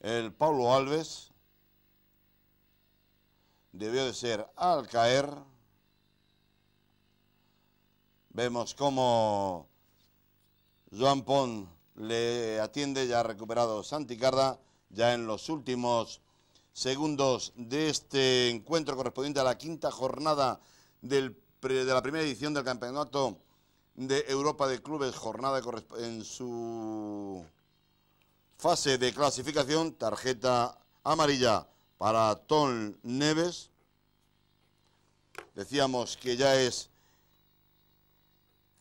el Paulo Alves, debió de ser al caer. Vemos cómo Joan Pon le atiende, ya ha recuperado Santi Carda, ya en los últimos segundos de este encuentro correspondiente a la quinta jornada de la primera edición del Campeonato de Europa de Clubes, jornada en su fase de clasificación, tarjeta amarilla para Ton Neves. Decíamos que ya es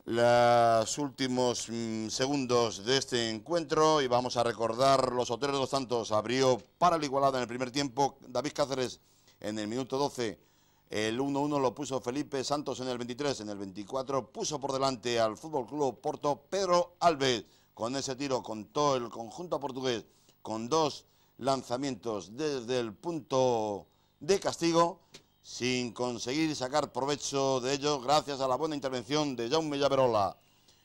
los últimos mm, segundos de este encuentro y vamos a recordar los Oteros de los Santos. Abrió para la igualada en el primer tiempo David Cáceres en el minuto 12. El 1-1 lo puso Felipe Santos en el 23. En el 24 puso por delante al Fútbol Club Porto Pedro Alves. Con ese tiro contó el conjunto portugués con dos lanzamientos desde el punto de castigo sin conseguir sacar provecho de ello gracias a la buena intervención de Jaume Llaverola.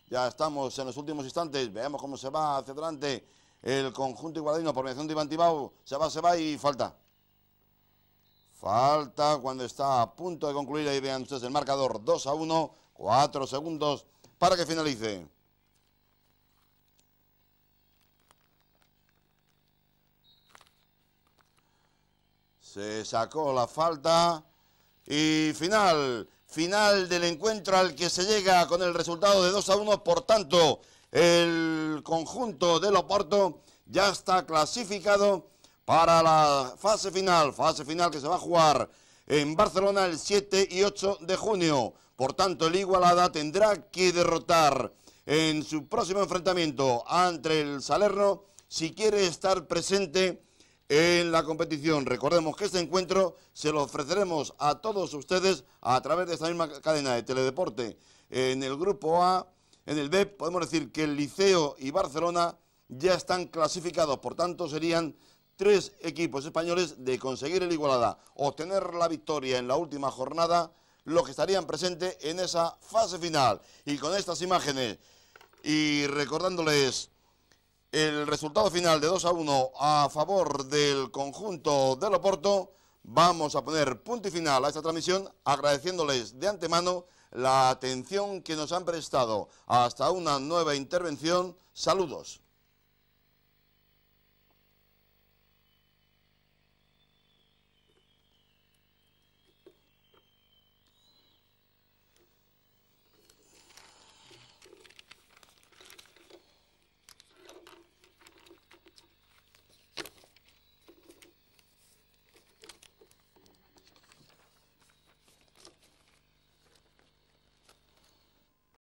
Ya estamos en los últimos instantes, veamos cómo se va hacia adelante el conjunto igualadino por mediación de Iván Tibau, se va, se va y falta. Falta cuando está a punto de concluir, ahí vean ustedes el marcador 2 a 1, 4 segundos para que finalice. Se sacó la falta. Y final, final del encuentro al que se llega con el resultado de 2 a 1. Por tanto, el conjunto del Loporto ya está clasificado para la fase final, fase final que se va a jugar en Barcelona el 7 y 8 de junio. Por tanto, el Igualada tendrá que derrotar en su próximo enfrentamiento ante el Salerno si quiere estar presente en la competición. Recordemos que este encuentro se lo ofreceremos a todos ustedes a través de esta misma cadena de Teledeporte. En el grupo A, en el B, podemos decir que el Liceo y Barcelona ya están clasificados, por tanto serían tres equipos españoles de conseguir el igualada, obtener la victoria en la última jornada, los que estarían presentes en esa fase final. Y con estas imágenes y recordándoles el resultado final de 2 a 1 a favor del conjunto de Loporto. Vamos a poner punto y final a esta transmisión agradeciéndoles de antemano la atención que nos han prestado. Hasta una nueva intervención. Saludos.